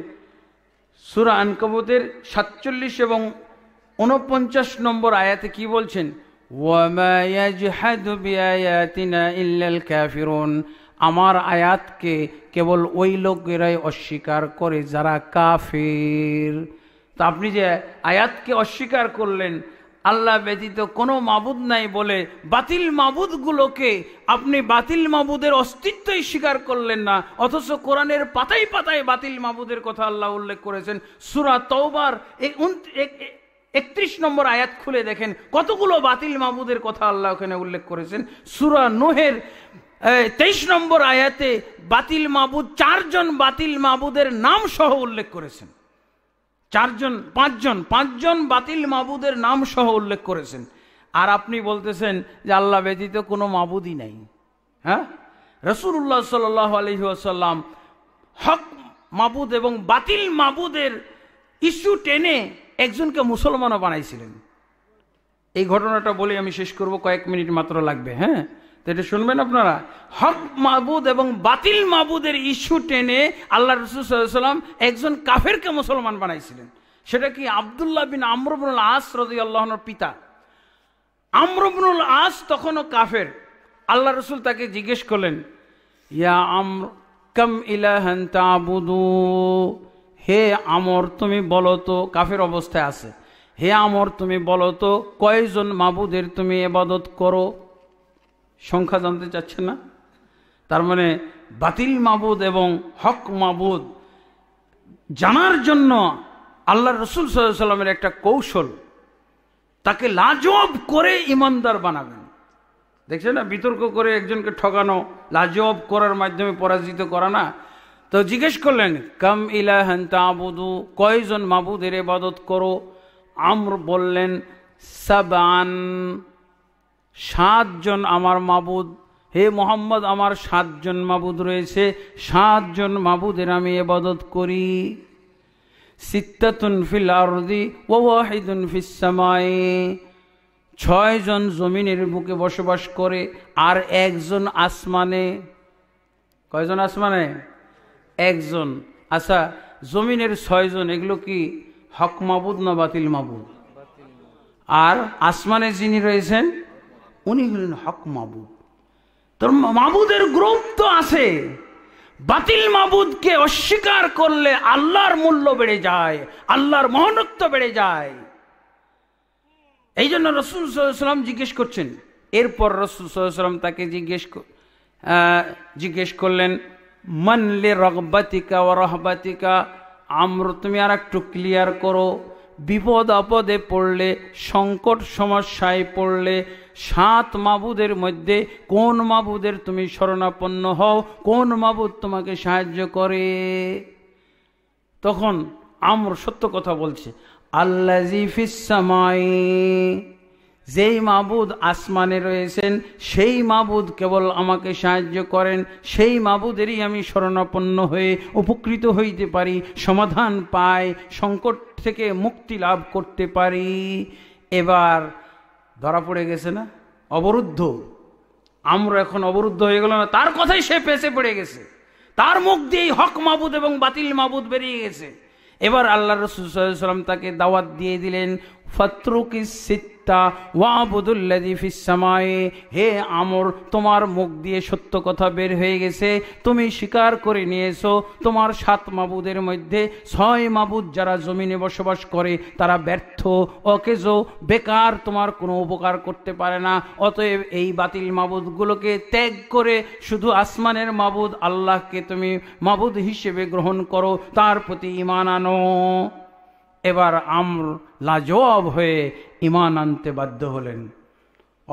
সুরা আনকাবুতের সাতচল্লিশ এবং উনপঞ্চাশ নম্বর আয়াতে কি বলছেন আমার আয়াতকে কেবল ওই লোকেরাই অস্বীকার করে যারা কাফির তা আপনি যে আয়াতকে অস্বীকার করলেন আল্লাহ ব্যতীত কোনো মাবুদ নাই বলে বাতিল মাবুদগুলোকে আপনি বাতিল মাবুদের অস্তিত্বই স্বীকার করলেন না অথচ কোরআনের পাতায় পাতায় বাতিল মাবুদের কথা আল্লাহ উল্লেখ করেছেন সুরা তৌবার একত্রিশ নম্বর আয়াত খুলে দেখেন কতগুলো বাতিল মাবুদের কথা আল্লাহ ওখানে উল্লেখ করেছেন সুরা নোহের তেইশ নম্বর আয়াতে বাতিল মাবুদ চারজন বাতিল মাবুদের নাম সহ উল্লেখ করেছেন চারজন পাঁচজন পাঁচজন বাতিল মাবুদের নাম সহ উল্লেখ করেছেন আর আপনি বলতেছেন যে আল্লাহ ব্যতীত কোনো মাবুদই নাই হ্যাঁ রসুল্লাহ সাল আলহিহাসাল্লাম হক মাবুদ এবং বাতিল মাবুদের ইস্যু টেনে একজনকে মুসলমানও বানাইছিলেন এই ঘটনাটা বলে আমি শেষ করব কয়েক মিনিট মাত্র লাগবে হ্যাঁ এটা শুনবেন আপনারা হক মাহবুদ এবং বাতিল মাহবুদের ইস্যু টেনে আল্লাহ রসুল সাল্লাম একজন কাফেরকে মুসলমান বানাইছিলেন সেটা কি আবদুল্লাহ বিন আমরবনুল আস রদি আল্লাহর পিতা আমরবনুল আস তখনও কাফের আল্লাহ রসুল তাকে জিজ্ঞেস করলেন ইয়া আমর কম ইলাহান হে আমর তুমি বলো তো কাফের অবস্থায় আছে হে আমর তুমি বলো তো কয়জন মাবুদের তুমি এবাদত করো সংখ্যা জানতে চাচ্ছে না তার মানে বাতিল মাবুদ এবং হক মাবুদ জানার জন্য আল্লাহ রসুল সাল্লামের একটা কৌশল তাকে লাজব করে ইমানদার বানাবেন দেখছেন না বিতর্ক করে একজনকে ঠকানো লাজব করার মাধ্যমে পরাজিত করা না তো জিজ্ঞেস করলেন কাম ইলাহান তাবুদু কয়জন মাবুদের এবাদত করো আমর বললেন সাবান সাতজন আমার মাবুদ হে মোহাম্মদ আমার সাতজন মাবুদ রয়েছে সাতজন মাবুদের আমি এবাদত করি সিত্তাতুন ফিল আরদি ওয়াহিদুন ফিসামায়ে ছয়জন জমিনের বুকে বসবাস করে আর একজন আসমানে কয়জন আসমানে একজন আচ্ছা জমিনের ছয়জন এগুলো কি হক মাবুদ না বাতিল মাবুদ আর আসমানে যিনি রয়েছেন উনি হলেন হক মাবুদ তোর মাবুদের গ্রুপ তো আছে বাতিল মাবুদকে অস্বীকার করলে আল্লাহর মূল্য বেড়ে যায় আল্লাহর মহনত্ব বেড়ে যায় এই জন্য রসুল সাল্লাম জিজ্ঞেস করছেন এরপর রসুল সাল্লাম তাকে জিজ্ঞেস জিজ্ঞেস করলেন মানলে রগবাতিকা ও রহবাতিকা আমর তুমি আর একটু ক্লিয়ার করো বিপদ আপদে পড়লে সংকট সমস্যায় পড়লে সাত মাবুদের মধ্যে কোন মাবুদের তুমি শরণাপন্ন হও কোন মাবুদ তোমাকে সাহায্য করে তখন আমর সত্য কথা বলছে আল্লাহ যেই মাবুদ আসমানে রয়েছেন সেই মাবুদ কেবল আমাকে সাহায্য করেন সেই মাবুদেরই আমি শরণাপন্ন হয়ে উপকৃত হইতে পারি সমাধান পাই সংকট থেকে মুক্তি লাভ করতে পারি এবার ধরা পড়ে গেছে না অবরুদ্ধ আমরা এখন অবরুদ্ধ হয়ে গেল না তার কথাই সে পেছে পড়ে গেছে তার মুখ দিয়েই হক মাবুদ এবং বাতিল মাবুদ বেরিয়ে গেছে এবার আল্লাহ রসুল সাল্লাম তাকে দাওয়াত দিয়ে দিলেন ফত্রুকি সিত্তা ফিসামায়ে হে আমর তোমার মুখ দিয়ে সত্য কথা বের হয়ে গেছে তুমি স্বীকার করে নিয়েছো তোমার সাত মাবুদের মধ্যে ছয় মাবুদ যারা জমিনে বসবাস করে তারা ব্যর্থ অকেজ বেকার তোমার কোনো উপকার করতে পারে না অতএব এই বাতিল মাবুদগুলোকে ত্যাগ করে শুধু আসমানের মাবুদ আল্লাহকে তুমি মাবুদ হিসেবে গ্রহণ করো তার প্রতি ইমান আনো এবার আমর লাজবাব হয়ে ইমান আনতে বাধ্য হলেন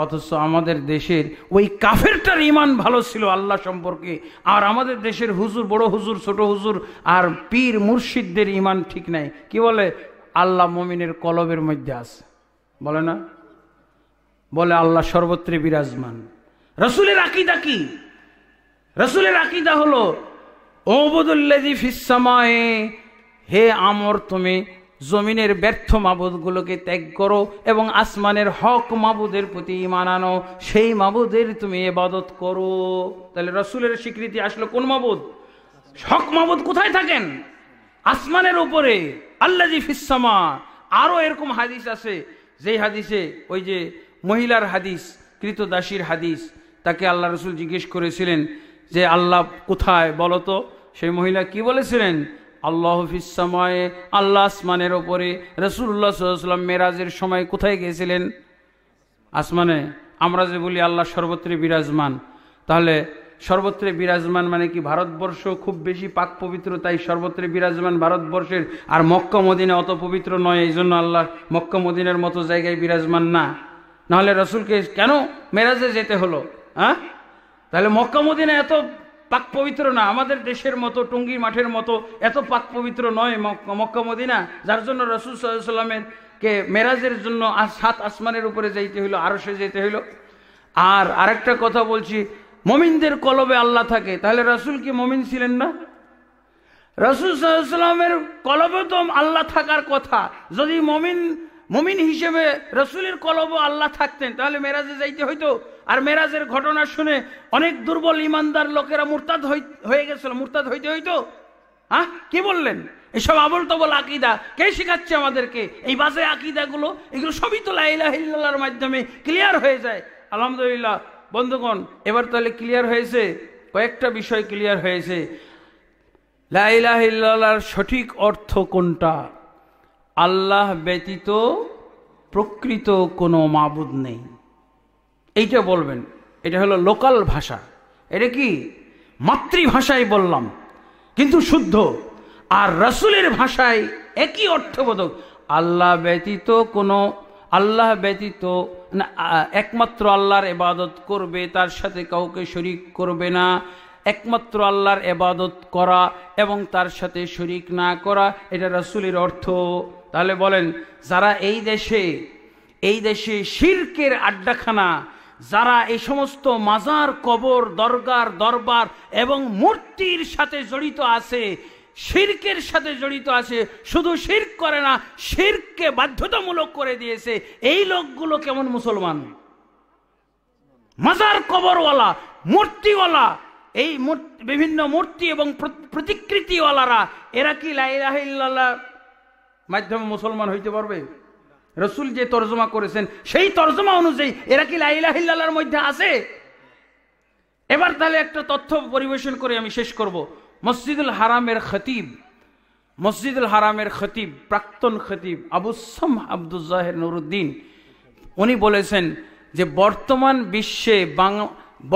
অথচ আমাদের দেশের ওই কাফেরটার ইমান ভালো ছিল আল্লাহ সম্পর্কে আর আমাদের দেশের হুজুর বড় হুজুর ছোট হুজুর আর পীর মুর্শিদদের ইমান ঠিক নাই কি বলে আল্লাহ মমিনের কলবের মধ্যে আছে বলে না বলে আল্লাহ সর্বত্রে বিরাজমান রসুলের আকিদা কি রসুলের আকিদা হলো ওবদুল্লাজি ফিসামায়ে হে আমর তুমি জমিনের ব্যর্থ মাবুদগুলোকে ত্যাগ করো এবং আসমানের হক মাবুদের প্রতি মানানো সেই মাবুদের তুমি এবাদত করো তাহলে রসুলের স্বীকৃতি আসলো কোন মাবুদ হক মাবুদ কোথায় থাকেন আসমানের উপরে আল্লাজি ফিসামা আরও এরকম হাদিস আছে যেই হাদিসে ওই যে মহিলার হাদিস কৃতদাসীর হাদিস তাকে আল্লাহ রসুল জিজ্ঞেস করেছিলেন যে আল্লাহ কোথায় বলতো সেই মহিলা কি বলেছিলেন আল্লাহ সময়ে আল্লাহ আসমানের ওপরে রসুল্লা সাল্লাম মেরাজের সময় কোথায় গিয়েছিলেন আসমানে আমরা যে বলি আল্লাহ সর্বত্রে বিরাজমান তাহলে সর্বত্রে বিরাজমান মানে কি ভারতবর্ষ খুব বেশি পাক পবিত্র তাই সর্বত্রে বিরাজমান ভারতবর্ষের আর মক্কা মদিনা অত পবিত্র নয় এই জন্য আল্লাহ মক্কা মদিনের মতো জায়গায় বিরাজমান না নাহলে রসুলকে কেন মেরাজে যেতে হলো হ্যাঁ তাহলে মক্কা মদিনা এত পাক পবিত্র না আমাদের দেশের মতো টুঙ্গি মাঠের মতো এত পাক পবিত্র নয় মক্কা মদিনা যার জন্য রসুল সাল্লামের কে মেরাজের জন্য সাত আসমানের উপরে যাইতে হইলো সে যেতে হইলো আর আরেকটা কথা বলছি মমিনদের কলবে আল্লাহ থাকে তাহলে রসুল কি মমিন ছিলেন না রসুল সাল্লামের কলবে তো আল্লাহ থাকার কথা যদি মমিন মমিন হিসেবে রসুলের কলব আল্লাহ থাকতেন তাহলে মেরাজে যাইতে হইতো আর মেরাজের ঘটনা শুনে অনেক দুর্বল ইমানদার লোকেরা মুরতাদ হয়ে গেছিল মুরতাদ হইতে হইতো হ্যাঁ কি বললেন এসব আবল তবল আকিদা কে শেখাচ্ছে আমাদেরকে এই বাজে আকিদাগুলো এগুলো সবই তো লাইলার মাধ্যমে ক্লিয়ার হয়ে যায় আলহামদুলিল্লাহ বন্ধুগণ এবার তাহলে ক্লিয়ার হয়েছে কয়েকটা বিষয় ক্লিয়ার হয়েছে লাইলাহিল্লার সঠিক অর্থ কোনটা আল্লাহ ব্যতীত প্রকৃত কোনো মাবুদ নেই এইটা বলবেন এটা হলো লোকাল ভাষা এটা কি মাতৃভাষায় বললাম কিন্তু শুদ্ধ আর রসুলের ভাষায় একই অর্থবোধক আল্লাহ ব্যতীত কোনো আল্লাহ ব্যতীত না একমাত্র আল্লাহর এবাদত করবে তার সাথে কাউকে শরিক করবে না একমাত্র আল্লাহর এবাদত করা এবং তার সাথে শরিক না করা এটা রসুলের অর্থ তাহলে বলেন যারা এই দেশে এই দেশে শির্কের আড্ডাখানা যারা এই সমস্ত মাজার কবর দরগার দরবার এবং মূর্তির সাথে জড়িত আছে শির্কের সাথে জড়িত আছে শুধু শির্ক করে না শির্ককে বাধ্যতামূলক করে দিয়েছে এই লোকগুলো কেমন মুসলমান মাজার কবরওয়ালা মূর্তিওয়ালা এই বিভিন্ন মূর্তি এবং প্রতিকৃতিওয়ালারা এরা কি লাইলাহ মাধ্যমে মুসলমান হইতে পারবে রসুল যে তর্জমা করেছেন সেই তর্জমা অনুযায়ী এরা কি লাইলাহিল্লার মধ্যে আছে এবার তাহলে একটা তথ্য পরিবেশন করে আমি শেষ করব মসজিদুল হারামের খতিব মসজিদুল হারামের খতিব প্রাক্তন খতিব আবুসাম আব্দুজাহের নুরুদ্দিন উনি বলেছেন যে বর্তমান বিশ্বে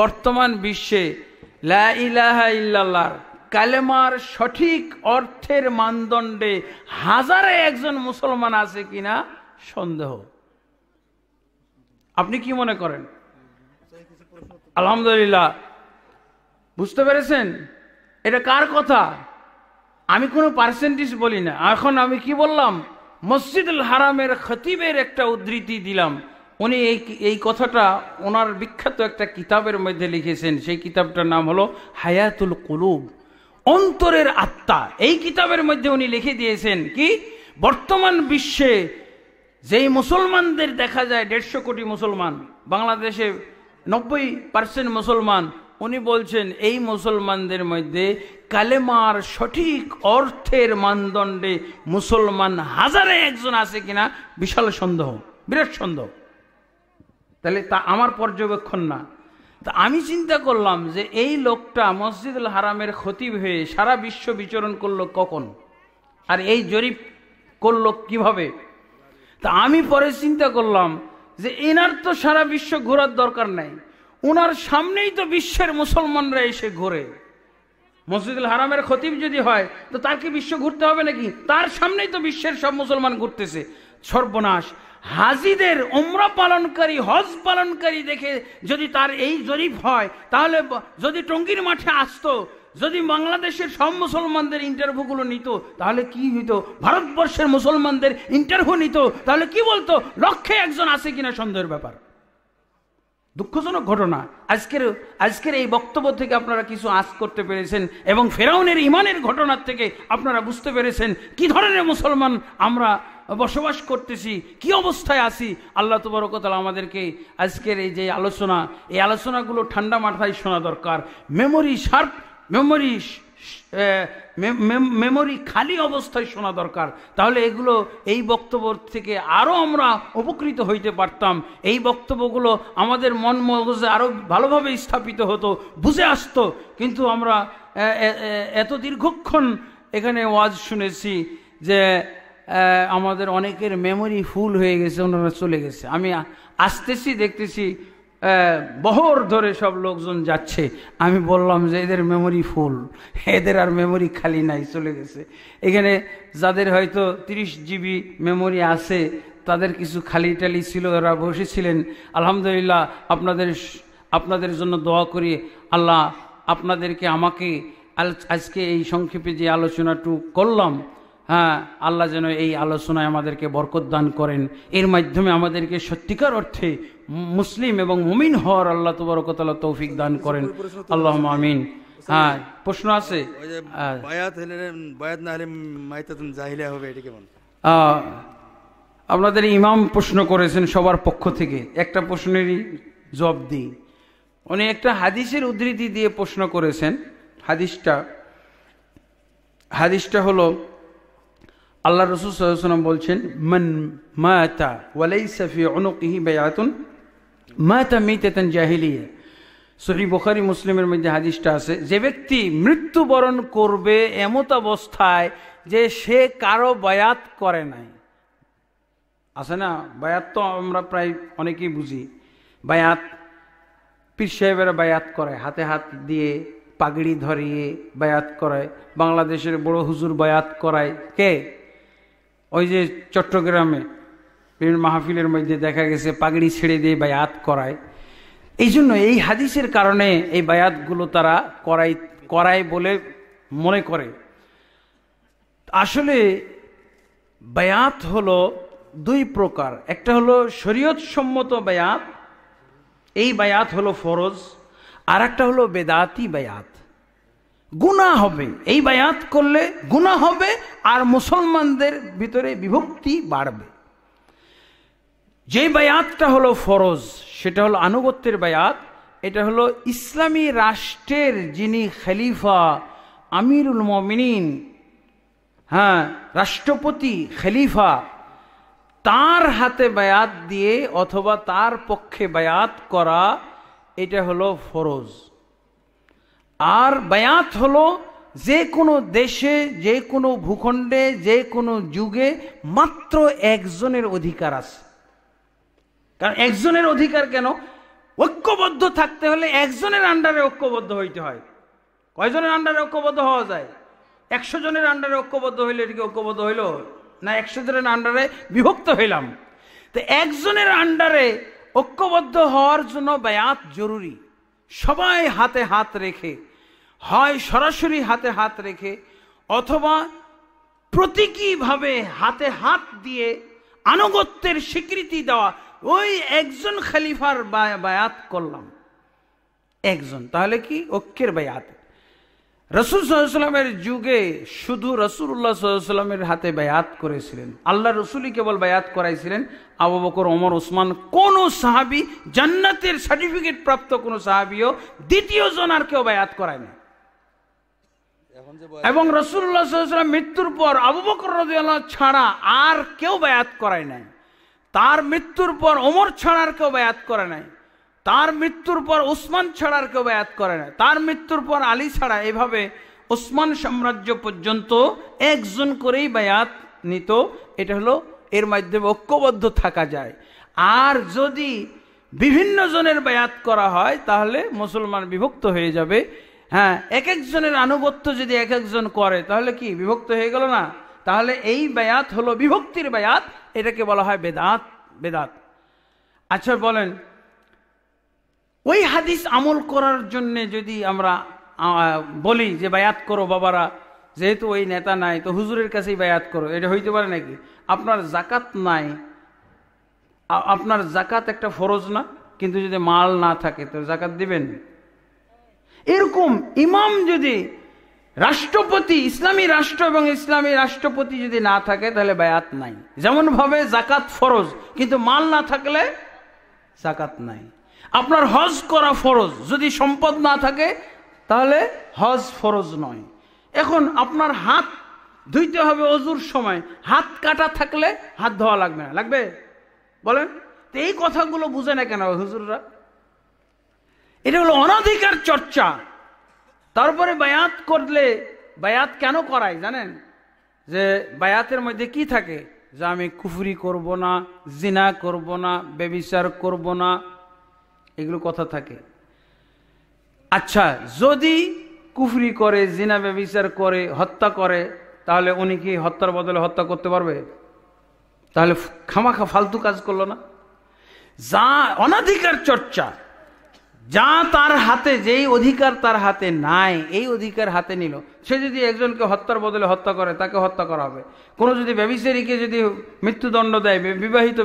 বর্তমান বিশ্বে ইল্লাল্লাহ কালেমার সঠিক অর্থের মানদণ্ডে হাজারে একজন মুসলমান আছে কিনা সন্দেহ আপনি কি মনে করেন আলহামদুলিল্লাহ বুঝতে পেরেছেন এটা কার কথা আমি কোনো পার্সেন্টেজ বলি না এখন আমি কি বললাম মসজিদুল হারামের খতিবের একটা উদ্ধৃতি দিলাম উনি এই এই কথাটা ওনার বিখ্যাত একটা কিতাবের মধ্যে লিখেছেন সেই কিতাবটার নাম হলো হায়াতুল কুলুব অন্তরের আত্মা এই কিতাবের মধ্যে উনি লিখে দিয়েছেন কি বর্তমান বিশ্বে যেই মুসলমানদের দেখা যায় দেড়শো কোটি মুসলমান বাংলাদেশে নব্বই পার্সেন্ট মুসলমান উনি বলছেন এই মুসলমানদের মধ্যে কালেমার সঠিক অর্থের মানদণ্ডে মুসলমান হাজারে একজন আছে কিনা বিশাল সন্দেহ বিরাট সন্দেহ তাহলে তা আমার পর্যবেক্ষণ না তা আমি চিন্তা করলাম যে এই লোকটা মসজিদুল হারামের ক্ষতি হয়ে সারা বিশ্ব বিচরণ করলো কখন আর এই জরিপ করলো কিভাবে তা আমি পরে চিন্তা করলাম যে এনার তো সারা বিশ্ব ঘোরার দরকার নাই ওনার সামনেই তো বিশ্বের মুসলমানরা এসে ঘোরে মসজিদুল হারামের খতিব যদি হয় তো তার কি বিশ্ব ঘুরতে হবে নাকি তার সামনেই তো বিশ্বের সব মুসলমান ঘুরতেছে সর্বনাশ হাজিদের উমরা পালনকারী হজ পালনকারী দেখে যদি তার এই জরিপ হয় তাহলে যদি টঙ্গির মাঠে আসতো যদি বাংলাদেশের সব মুসলমানদের ইন্টারভিউগুলো নিত তাহলে কি হইত ভারতবর্ষের মুসলমানদের ইন্টারভিউ নিত তাহলে কি বলতো লক্ষ্যে একজন আছে কিনা সন্দেহের ব্যাপার দুঃখজনক ঘটনা আজকের আজকের এই বক্তব্য থেকে আপনারা কিছু আজ করতে পেরেছেন এবং ফেরাউনের ইমানের ঘটনার থেকে আপনারা বুঝতে পেরেছেন কি ধরনের মুসলমান আমরা বসবাস করতেছি কি অবস্থায় আছি আল্লাহ তবরকতাল আমাদেরকে আজকের এই যে আলোচনা এই আলোচনাগুলো ঠান্ডা মাথায় শোনা দরকার মেমোরি শার্প মেমোরি মেমোরি খালি অবস্থায় শোনা দরকার তাহলে এগুলো এই বক্তব্য থেকে আরও আমরা উপকৃত হইতে পারতাম এই বক্তব্যগুলো আমাদের মন মগজে আরও ভালোভাবে স্থাপিত হতো বুঝে আসতো কিন্তু আমরা এত দীর্ঘক্ষণ এখানে ওয়াজ শুনেছি যে আমাদের অনেকের মেমোরি ফুল হয়ে গেছে ওনারা চলে গেছে আমি আসতেছি দেখতেছি বহর ধরে সব লোকজন যাচ্ছে আমি বললাম যে এদের মেমোরি ফুল এদের আর মেমোরি খালি নাই চলে গেছে এখানে যাদের হয়তো তিরিশ জিবি মেমোরি আছে তাদের কিছু খালি টালি ছিল ওরা বসেছিলেন আলহামদুলিল্লাহ আপনাদের আপনাদের জন্য দোয়া করি আল্লাহ আপনাদেরকে আমাকে আজকে এই সংক্ষেপে যে আলোচনাটুকু করলাম হ্যাঁ আল্লাহ যেন এই আলোচনায় আমাদেরকে বরকত দান করেন এর মাধ্যমে আমাদেরকে সত্যিকার অর্থে মুসলিম এবং মুমিন হওয়ার আল্লাহ তবরকতাল্লাহ তৌফিক দান করেন আল্লাহ আমিন হ্যাঁ প্রশ্ন আছে আপনাদের ইমাম প্রশ্ন করেছেন সবার পক্ষ থেকে একটা প্রশ্নেরই জবাব দিই উনি একটা হাদিসের উদ্ধৃতি দিয়ে প্রশ্ন করেছেন হাদিসটা হাদিসটা হলো আল্লাহ রসুল সাল্লাম বলছেন মন মাতা ওয়ালাই সফি অনুকহি বেয়াতুন মাতা তেতন জাহিলিয়া সহি বখারি মুসলিমের মধ্যে হাদিসটা আছে যে ব্যক্তি মৃত্যুবরণ করবে এমত অবস্থায় যে সে কারো বায়াত করে নাই আছে না বায়াত তো আমরা প্রায় অনেকেই বুঝি বায়াত পীর সাহেবেরা বায়াত করে হাতে হাত দিয়ে পাগড়ি ধরিয়ে বায়াত করায় বাংলাদেশের বড় হুজুর বায়াত করায় কে ওই যে চট্টগ্রামে বিভিন্ন মাহফিলের মধ্যে দেখা গেছে পাগড়ি ছেড়ে দিয়ে বায়াত করায় এই জন্য এই হাদিসের কারণে এই বায়াতগুলো তারা করাই করায় বলে মনে করে আসলে বায়াত হলো দুই প্রকার একটা হলো শরীয়ত সম্মত বায়াত এই বায়াত হলো ফরজ আর একটা হলো বেদাতি বায়াত গুণা হবে এই বায়াত করলে গুণা হবে আর মুসলমানদের ভিতরে বিভক্তি বাড়বে যে বায়াতটা হলো ফরজ সেটা হলো আনুগত্যের বায়াত এটা হলো ইসলামী রাষ্ট্রের যিনি খলিফা আমিরুল মমিনিন হ্যাঁ রাষ্ট্রপতি খলিফা তার হাতে বায়াত দিয়ে অথবা তার পক্ষে বায়াত করা এটা হলো ফরজ আর বায়াত হলো যে কোনো দেশে যে কোনো ভূখণ্ডে যে কোনো যুগে মাত্র একজনের অধিকার আছে কারণ একজনের অধিকার কেন ঐক্যবদ্ধ থাকতে হলে একজনের আন্ডারে ঐক্যবদ্ধ হইতে হয় কয়জনের আন্ডারে ঐক্যবদ্ধ হওয়া যায় একশো জনের আন্ডারে ঐক্যবদ্ধ হইলে এটিকে ঐক্যবদ্ধ হইল না একশো জনের আন্ডারে বিভক্ত হইলাম তো একজনের আন্ডারে ঐক্যবদ্ধ হওয়ার জন্য বায়াত জরুরি সবাই হাতে হাত রেখে হয় সরাসরি হাতে হাত রেখে অথবা প্রতীকীভাবে হাতে হাত দিয়ে আনুগত্যের স্বীকৃতি দেওয়া ওই একজন খালিফার বায়াত করলাম একজন তাহলে কি ঐক্যের বায়াত রসুল সাল্লামের যুগে শুধু রসুল্লাহ সাল্লামের হাতে বায়াত করেছিলেন আল্লাহ রসুলই কেবল বায়াত করাইছিলেন আবু বকর ওমর ওসমান কোন সাহাবি জান্নাতের সার্টিফিকেট প্রাপ্ত কোনো সাহাবিও দ্বিতীয় জন আর কেউ বায়াত করায়নি এবং রসুল্লাহাম মৃত্যুর পর আবু বকর রদিয়াল্লাহ ছাড়া আর কেউ ব্যয়াত করায় নাই তার মৃত্যুর পর ওমর ছাড়ার কেউ ব্যয়াত করে নাই তার মৃত্যুর পর উসমান ছাড়ার কেউ ব্যয়াত করে নাই তার মৃত্যুর পর আলী ছাড়া এভাবে ওসমান সাম্রাজ্য পর্যন্ত একজন করেই ব্যয়াত নিত এটা হলো এর মাধ্যমে ঐক্যবদ্ধ থাকা যায় আর যদি বিভিন্ন জনের ব্যয়াত করা হয় তাহলে মুসলমান বিভক্ত হয়ে যাবে হ্যাঁ এক একজনের আনুগত্য যদি এক একজন করে তাহলে কি বিভক্ত হয়ে গেল না তাহলে এই বেয়াত হলো বিভক্তির বেয়াত এটাকে বলা হয় বেদাত বেদাত আচ্ছা বলেন ওই হাদিস আমল করার জন্যে যদি আমরা বলি যে বায়াত করো বাবারা যেহেতু ওই নেতা নাই তো হুজুরের কাছেই বায়াত করো এটা হইতে পারে নাকি আপনার জাকাত নাই আপনার জাকাত একটা ফরজ না কিন্তু যদি মাল না থাকে তো জাকাত দিবেন এরকম ইমাম যদি রাষ্ট্রপতি ইসলামী রাষ্ট্র এবং ইসলামী রাষ্ট্রপতি যদি না থাকে তাহলে বায়াত নাই যেমন ভাবে জাকাত ফরজ কিন্তু মাল না থাকলে জাকাত নাই আপনার হজ করা ফরজ যদি সম্পদ না থাকে তাহলে হজ ফরজ নয় এখন আপনার হাত ধুইতে হবে অজুর সময় হাত কাটা থাকলে হাত ধোয়া লাগবে না লাগবে বলেন তো এই কথাগুলো বুঝে না কেন হুজুররা এটা হলো অনাধিকার চর্চা তারপরে বায়াত করলে বায়াত কেন করায় জানেন যে বায়াতের মধ্যে কি থাকে যে আমি কুফরি করব না জিনা করব না বেবিচার করব না এগুলো কথা থাকে আচ্ছা যদি কুফরি করে জিনা বেবিচার করে হত্যা করে তাহলে উনি কি হত্যার বদলে হত্যা করতে পারবে তাহলে খামাখা ফালতু কাজ করলো না যা অনাধিকার চর্চা যা তার হাতে যেই অধিকার তার হাতে নাই এই অধিকার হাতে নিল সে যদি একজনকে হত্যার বদলে হত্যা করে তাকে হত্যা করা হবে কোনো যদি ব্যবিচারীকে যদি মৃত্যুদণ্ড দেয় বিবাহিত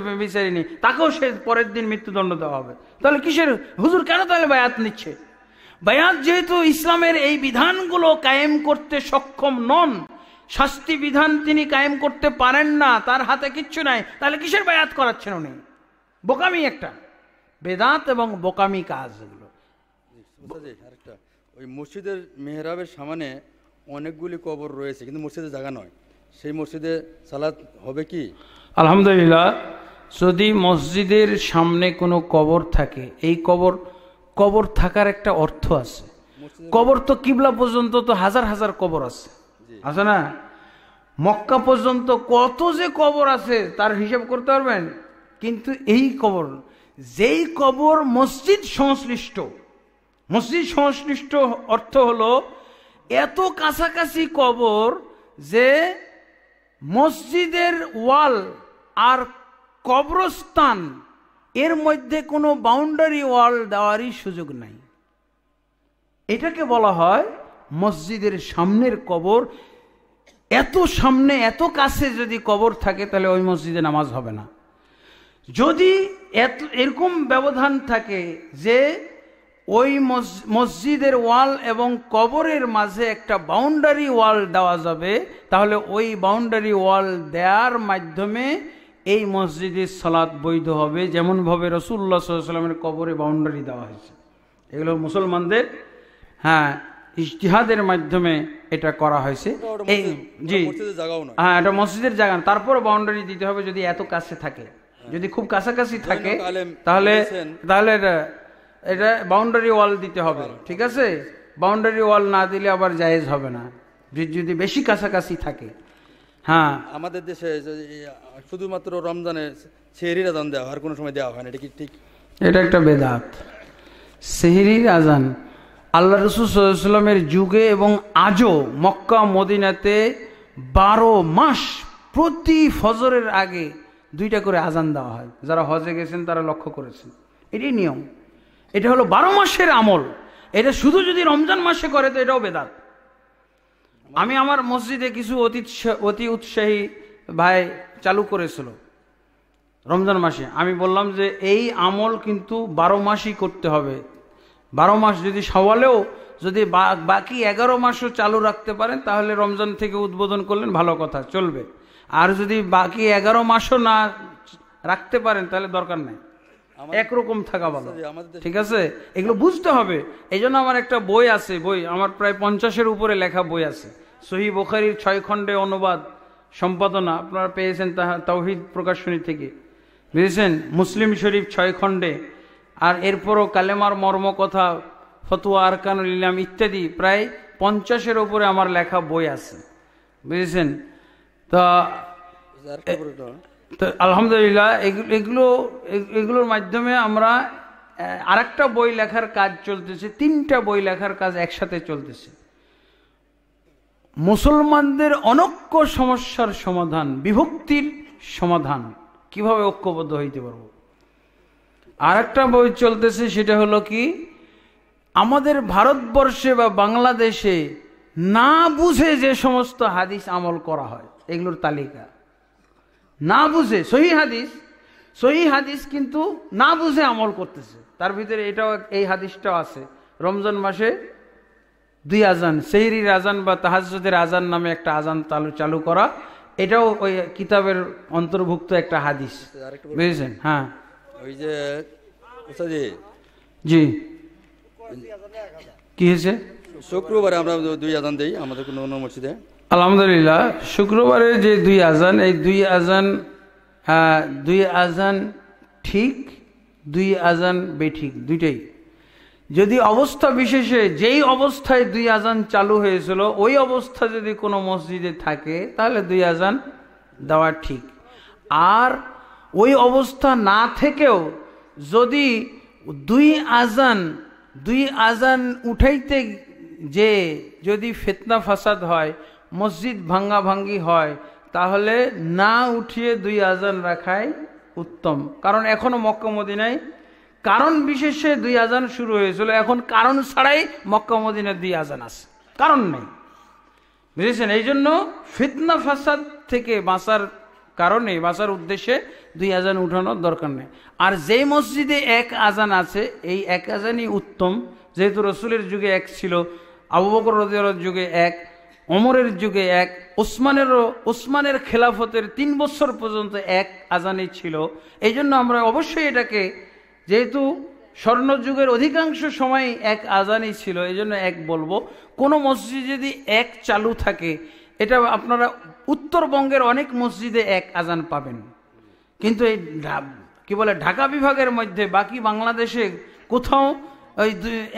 নেই তাকেও সে পরের দিন মৃত্যুদণ্ড দেওয়া হবে তাহলে কিসের হুজুর কেন তাহলে বায়াত নিচ্ছে বায়াত যেহেতু ইসলামের এই বিধানগুলো কায়েম করতে সক্ষম নন শাস্তি বিধান তিনি কায়েম করতে পারেন না তার হাতে কিচ্ছু নাই তাহলে কিসের বায়াত করাচ্ছেন উনি বোকামি একটা বেদাত এবং বোকামি কাজ এগুলো ওই মসজিদের মেহরাবের সামনে অনেকগুলি কবর রয়েছে কিন্তু মসজিদে জায়গা নয় সেই মসজিদে সালাত হবে কি আলহামদুলিল্লাহ যদি মসজিদের সামনে কোনো কবর থাকে এই কবর কবর থাকার একটা অর্থ আছে কবর তো কিবলা পর্যন্ত তো হাজার হাজার কবর আছে আছে না মক্কা পর্যন্ত কত যে কবর আছে তার হিসাব করতে পারবেন কিন্তু এই কবর যেই কবর মসজিদ সংশ্লিষ্ট মসজিদ সংশ্লিষ্ট অর্থ হলো এত কাছাকাছি কবর যে মসজিদের ওয়াল আর কবরস্থান এর মধ্যে কোনো বাউন্ডারি ওয়াল দেওয়ারই সুযোগ নাই এটাকে বলা হয় মসজিদের সামনের কবর এত সামনে এত কাছে যদি কবর থাকে তাহলে ওই মসজিদে নামাজ হবে না যদি এরকম ব্যবধান থাকে যে ওই মসজিদের ওয়াল এবং কবরের মাঝে একটা বাউন্ডারি ওয়াল দেওয়া যাবে তাহলে ওই বাউন্ডারি ওয়াল দেওয়ার মাধ্যমে এই মসজিদের সালাত বৈধ হবে যেমনভাবে রসুল্লা সাল্লামের কবরে বাউন্ডারি দেওয়া হয়েছে এগুলো মুসলমানদের হ্যাঁ ইশতিহাদের মাধ্যমে এটা করা হয়েছে এই জি হ্যাঁ এটা মসজিদের জায়গা তারপর বাউন্ডারি দিতে হবে যদি এত কাছে থাকে যদি খুব কাছাকাছি হ্যাঁ, থাকে তাহলে তাহলে এটা বাউন্ডারি ওয়াল দিতে হবে হ্যাঁ, ঠিক আছে বাউন্ডারি ওয়াল না দিলে আবার জায়েজ হবে না যদি বেশি কাছাকাছি থাকে হ্যাঁ আমাদের দেশে শুধুমাত্র রমজানে সেহরির আজান দেওয়া হয় আর কোনো সময় দেওয়া হয় না এটা কি ঠিক এটা একটা বেদাত সেহরির আজান আল্লাহ রসুল সাল্লামের যুগে এবং আজও মক্কা মদিনাতে বারো মাস প্রতি ফজরের আগে দুইটা করে আজান দেওয়া হয় যারা হজে গেছেন তারা লক্ষ্য করেছেন এটাই নিয়ম এটা হলো বারো মাসের আমল এটা শুধু যদি রমজান মাসে করে তো এটাও বেদাত আমি আমার মসজিদে কিছু অতি অতি উৎসাহী ভাই চালু করেছিল রমজান মাসে আমি বললাম যে এই আমল কিন্তু বারো মাসই করতে হবে বারো মাস যদি সওয়ালেও যদি বাকি এগারো মাসও চালু রাখতে পারেন তাহলে রমজান থেকে উদ্বোধন করলেন ভালো কথা চলবে আর যদি বাকি এগারো মাসও না রাখতে পারেন তাহলে দরকার নেই একরকম থাকা ভালো ঠিক আছে এগুলো বুঝতে হবে এই আমার একটা বই আছে বই আমার প্রায় পঞ্চাশের উপরে লেখা বই আছে সহি বোখারির ছয় খণ্ডে অনুবাদ সম্পাদনা আপনারা পেয়েছেন তাহা তৌহিদ প্রকাশনী থেকে বুঝেছেন মুসলিম শরীফ ছয় খণ্ডে আর এরপরও কালেমার মর্মকথা ফতুয়া আরকানুল ইলাম ইত্যাদি প্রায় পঞ্চাশের ওপরে আমার লেখা বই আছে বুঝেছেন তা আলহামদুলিল্লাহ এগুলো এগুলোর মাধ্যমে আমরা আরেকটা বই লেখার কাজ চলতেছে তিনটা বই লেখার কাজ একসাথে চলতেছে মুসলমানদের অনক্য সমস্যার সমাধান বিভক্তির সমাধান কিভাবে ঐক্যবদ্ধ হইতে পারব আর একটা বই চলতেছে সেটা হলো কি আমাদের ভারতবর্ষে বা বাংলাদেশে না বুঝে যে সমস্ত হাদিস আমল করা হয় এগুলোর তালিকা না বুঝে সহি হাদিস সহি হাদিস কিন্তু না বুঝে আমল করতেছে তার ভিতরে এটাও এই হাদিসটাও আছে রমজান মাসে দুই আজান সেহরির আজান বা তাহাজের আজান নামে একটা আজান চালু চালু করা এটাও ওই কিতাবের অন্তর্ভুক্ত একটা হাদিস বুঝেছেন হ্যাঁ ওই যে জি কি হয়েছে শুক্রবারে আমরা দুই আজান দিই আমাদের কোনো মসজিদে আলহামদুলিল্লাহ শুক্রবারের যে দুই আজান এই দুই আজান দুই আজান ঠিক দুই আজান বেঠিক দুইটাই যদি অবস্থা বিশেষে যেই অবস্থায় দুই আজান চালু হয়েছিল ওই অবস্থা যদি কোনো মসজিদে থাকে তাহলে দুই আজান দেওয়া ঠিক আর ওই অবস্থা না থেকেও যদি দুই আজান দুই আজান উঠাইতে যে যদি ফেতনা ফাসাদ হয় মসজিদ ভাঙ্গাভাঙ্গি হয় তাহলে না উঠিয়ে দুই আজান রাখাই উত্তম কারণ এখনও মক্কামদিনাই কারণ বিশেষে দুই আজান শুরু হয়েছিল এখন কারণ ছাড়াই মক্কামদিনের দুই আজান আছে কারণ নেই বুঝেছেন এই জন্য ফিতনা ফাসাদ থেকে বাঁচার কারণে বাঁচার উদ্দেশ্যে দুই আজান উঠানোর দরকার নেই আর যেই মসজিদে এক আজান আছে এই এক আজানই উত্তম যেহেতু রসুলের যুগে এক ছিল আবু বকর রদিয়ার যুগে এক অমরের যুগে এক ওসমানেরও ওসমানের খেলাফতের তিন বছর পর্যন্ত এক আজানি ছিল এই জন্য আমরা অবশ্যই এটাকে যেহেতু স্বর্ণযুগের অধিকাংশ সময় এক আজানি ছিল এই জন্য এক বলবো কোনো মসজিদ যদি এক চালু থাকে এটা আপনারা উত্তরবঙ্গের অনেক মসজিদে এক আজান পাবেন কিন্তু এই কি বলে ঢাকা বিভাগের মধ্যে বাকি বাংলাদেশে কোথাও ওই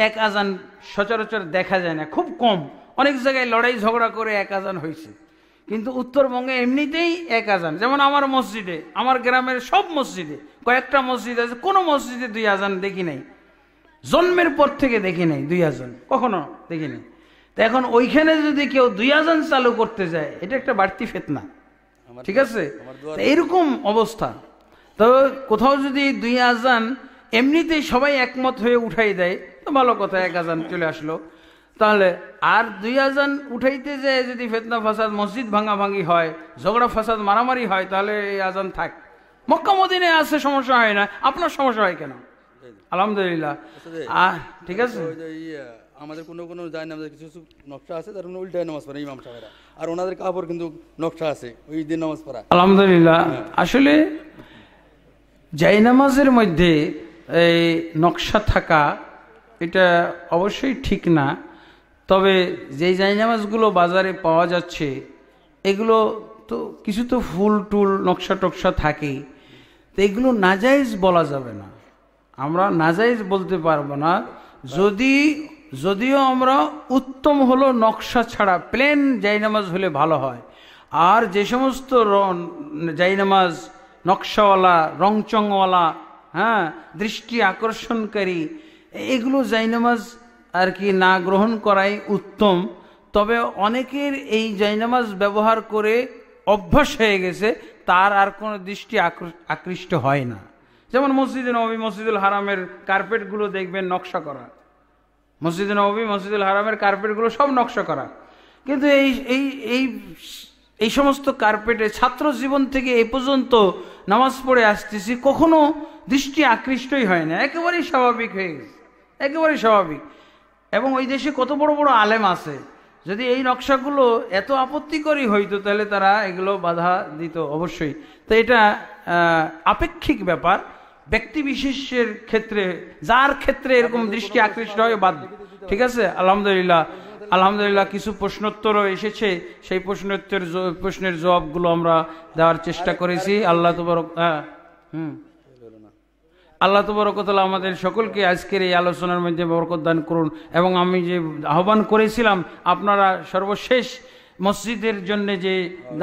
এক আজান সচরাচর দেখা যায় না খুব কম অনেক জায়গায় লড়াই ঝগড়া করে এক আজান হয়েছে কিন্তু উত্তরবঙ্গে এমনিতেই এক আজান যেমন আমার মসজিদে আমার গ্রামের সব মসজিদে কয়েকটা মসজিদ আছে কোনো মসজিদে দুই আজান দেখি নাই জন্মের পর থেকে দেখি নাই দুই আজান কখনো দেখি নাই তো এখন ওইখানে যদি কেউ দুই আজান চালু করতে যায় এটা একটা বাড়তি ফেতনা ঠিক আছে এরকম অবস্থা তো কোথাও যদি দুই আজান এমনিতেই সবাই একমত হয়ে উঠাই দেয় তো ভালো কথা এক আজান চলে আসলো তাহলে আর দুই আজান উঠাইতে যে যদি ফেতনা ফাসাদ মসজিদ ভাঙা ভাঙি হয় ঝগড়া ফাসাদ মারামারি হয় তাহলে এই আজান থাক মক্কা মদিনে আসে সমস্যা হয় না আপনার সমস্যা হয় কেন আলহামদুলিল্লাহ আচ্ছা, আহ ঠিক আছে ইয়ে, আমাদের কোনো কোনো যায় না কিছু কিছু নকশা আছে তার মানে উল্টায় নামাজ পড়ে ইমাম সাহেবরা আর ওনাদের কাপড় কিন্তু নকশা আছে ওই দিন নামাজ পড়া আলহামদুলিল্লাহ হ্যাঁ। আসলে জাই নামাজের মধ্যে এই নকশা থাকা এটা অবশ্যই ঠিক না তবে যেই জায়নামাজগুলো বাজারে পাওয়া যাচ্ছে এগুলো তো কিছু তো ফুল টুল নকশা টকশা থাকেই তো এগুলো নাজাইজ বলা যাবে না আমরা নাজাইজ বলতে পারবো না যদি যদিও আমরা উত্তম হলো নকশা ছাড়া প্লেন জাইনামাজ হলে ভালো হয় আর যে সমস্ত জাইনামাজ নকশাওয়ালা রংচংওয়ালা হ্যাঁ দৃষ্টি আকর্ষণকারী এগুলো জাইনামাজ আর কি না গ্রহণ করাই উত্তম তবে অনেকের এই জয়নামাজ ব্যবহার করে অভ্যাস হয়ে গেছে তার আর কোনো দৃষ্টি আকৃষ্ট হয় না যেমন মসজিদে নবী মসজিদুল হারামের কার্পেটগুলো দেখবেন নকশা করা মসজিদে নবী মসজিদুল হারামের কার্পেটগুলো সব নকশা করা কিন্তু এই এই এই এই সমস্ত কার্পেটে ছাত্র জীবন থেকে এ পর্যন্ত নামাজ পড়ে আসতেছি কখনো দৃষ্টি আকৃষ্টই হয় না একেবারেই স্বাভাবিক হয়ে গেছে একেবারেই স্বাভাবিক এবং ওই দেশে কত বড় বড় আলেম আছে যদি এই নকশাগুলো এত আপত্তিকরই হইতো তাহলে তারা এগুলো বাধা দিত অবশ্যই তো এটা আপেক্ষিক ব্যাপার ব্যক্তি বিশেষের ক্ষেত্রে যার ক্ষেত্রে এরকম দৃষ্টি আকৃষ্ট হয় বাদ ঠিক আছে আলহামদুলিল্লাহ আলহামদুলিল্লাহ কিছু প্রশ্নোত্তরও এসেছে সেই প্রশ্নোত্তর প্রশ্নের জবাবগুলো আমরা দেওয়ার চেষ্টা করেছি আল্লাহ তবরক হ্যাঁ হুম আল্লাহ তবরকতলা আমাদের সকলকে আজকের এই আলোচনার মধ্যে বরকদান করুন এবং আমি যে আহ্বান করেছিলাম আপনারা সর্বশেষ মসজিদের জন্য যে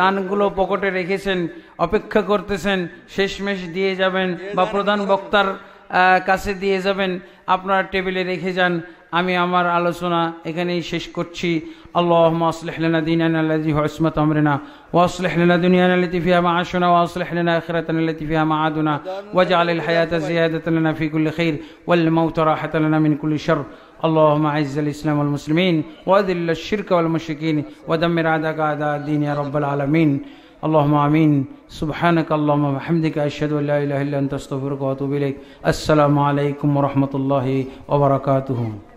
দানগুলো পকেটে রেখেছেন অপেক্ষা করতেছেন শেষমেশ দিয়ে যাবেন বা প্রধান বক্তার কাছে দিয়ে যাবেন আপনারা টেবিলে রেখে যান আমি আমার আলোচনা এখানেই শেষ করছি আল্লাহ আসলেহলেনা দিনানাল্লাজি হসমত আমরিনা ওয়াসলেহলেনা দুনিয়ানা লতিফিয়া মা আশুনা ওয়াসলেহলেনা আখিরাতানা লতিফিয়া মা আদুনা ওয়াজআলিল হায়াতা জিয়াদাতান লানা ফি কুল্লি খাইর ওয়াল মাউতা রাহাতান লানা মিন কুল্লি শর اللهم اعز الاسلام والمسلمين واذل الشرك والمشركين ودمر اعداءك اعداء الدين يا رب العالمين اللهم امين سبحانك اللهم وبحمدك اشهد ان لا اله الا انت استغفرك واتوب اليك السلام عليكم ورحمه الله وبركاته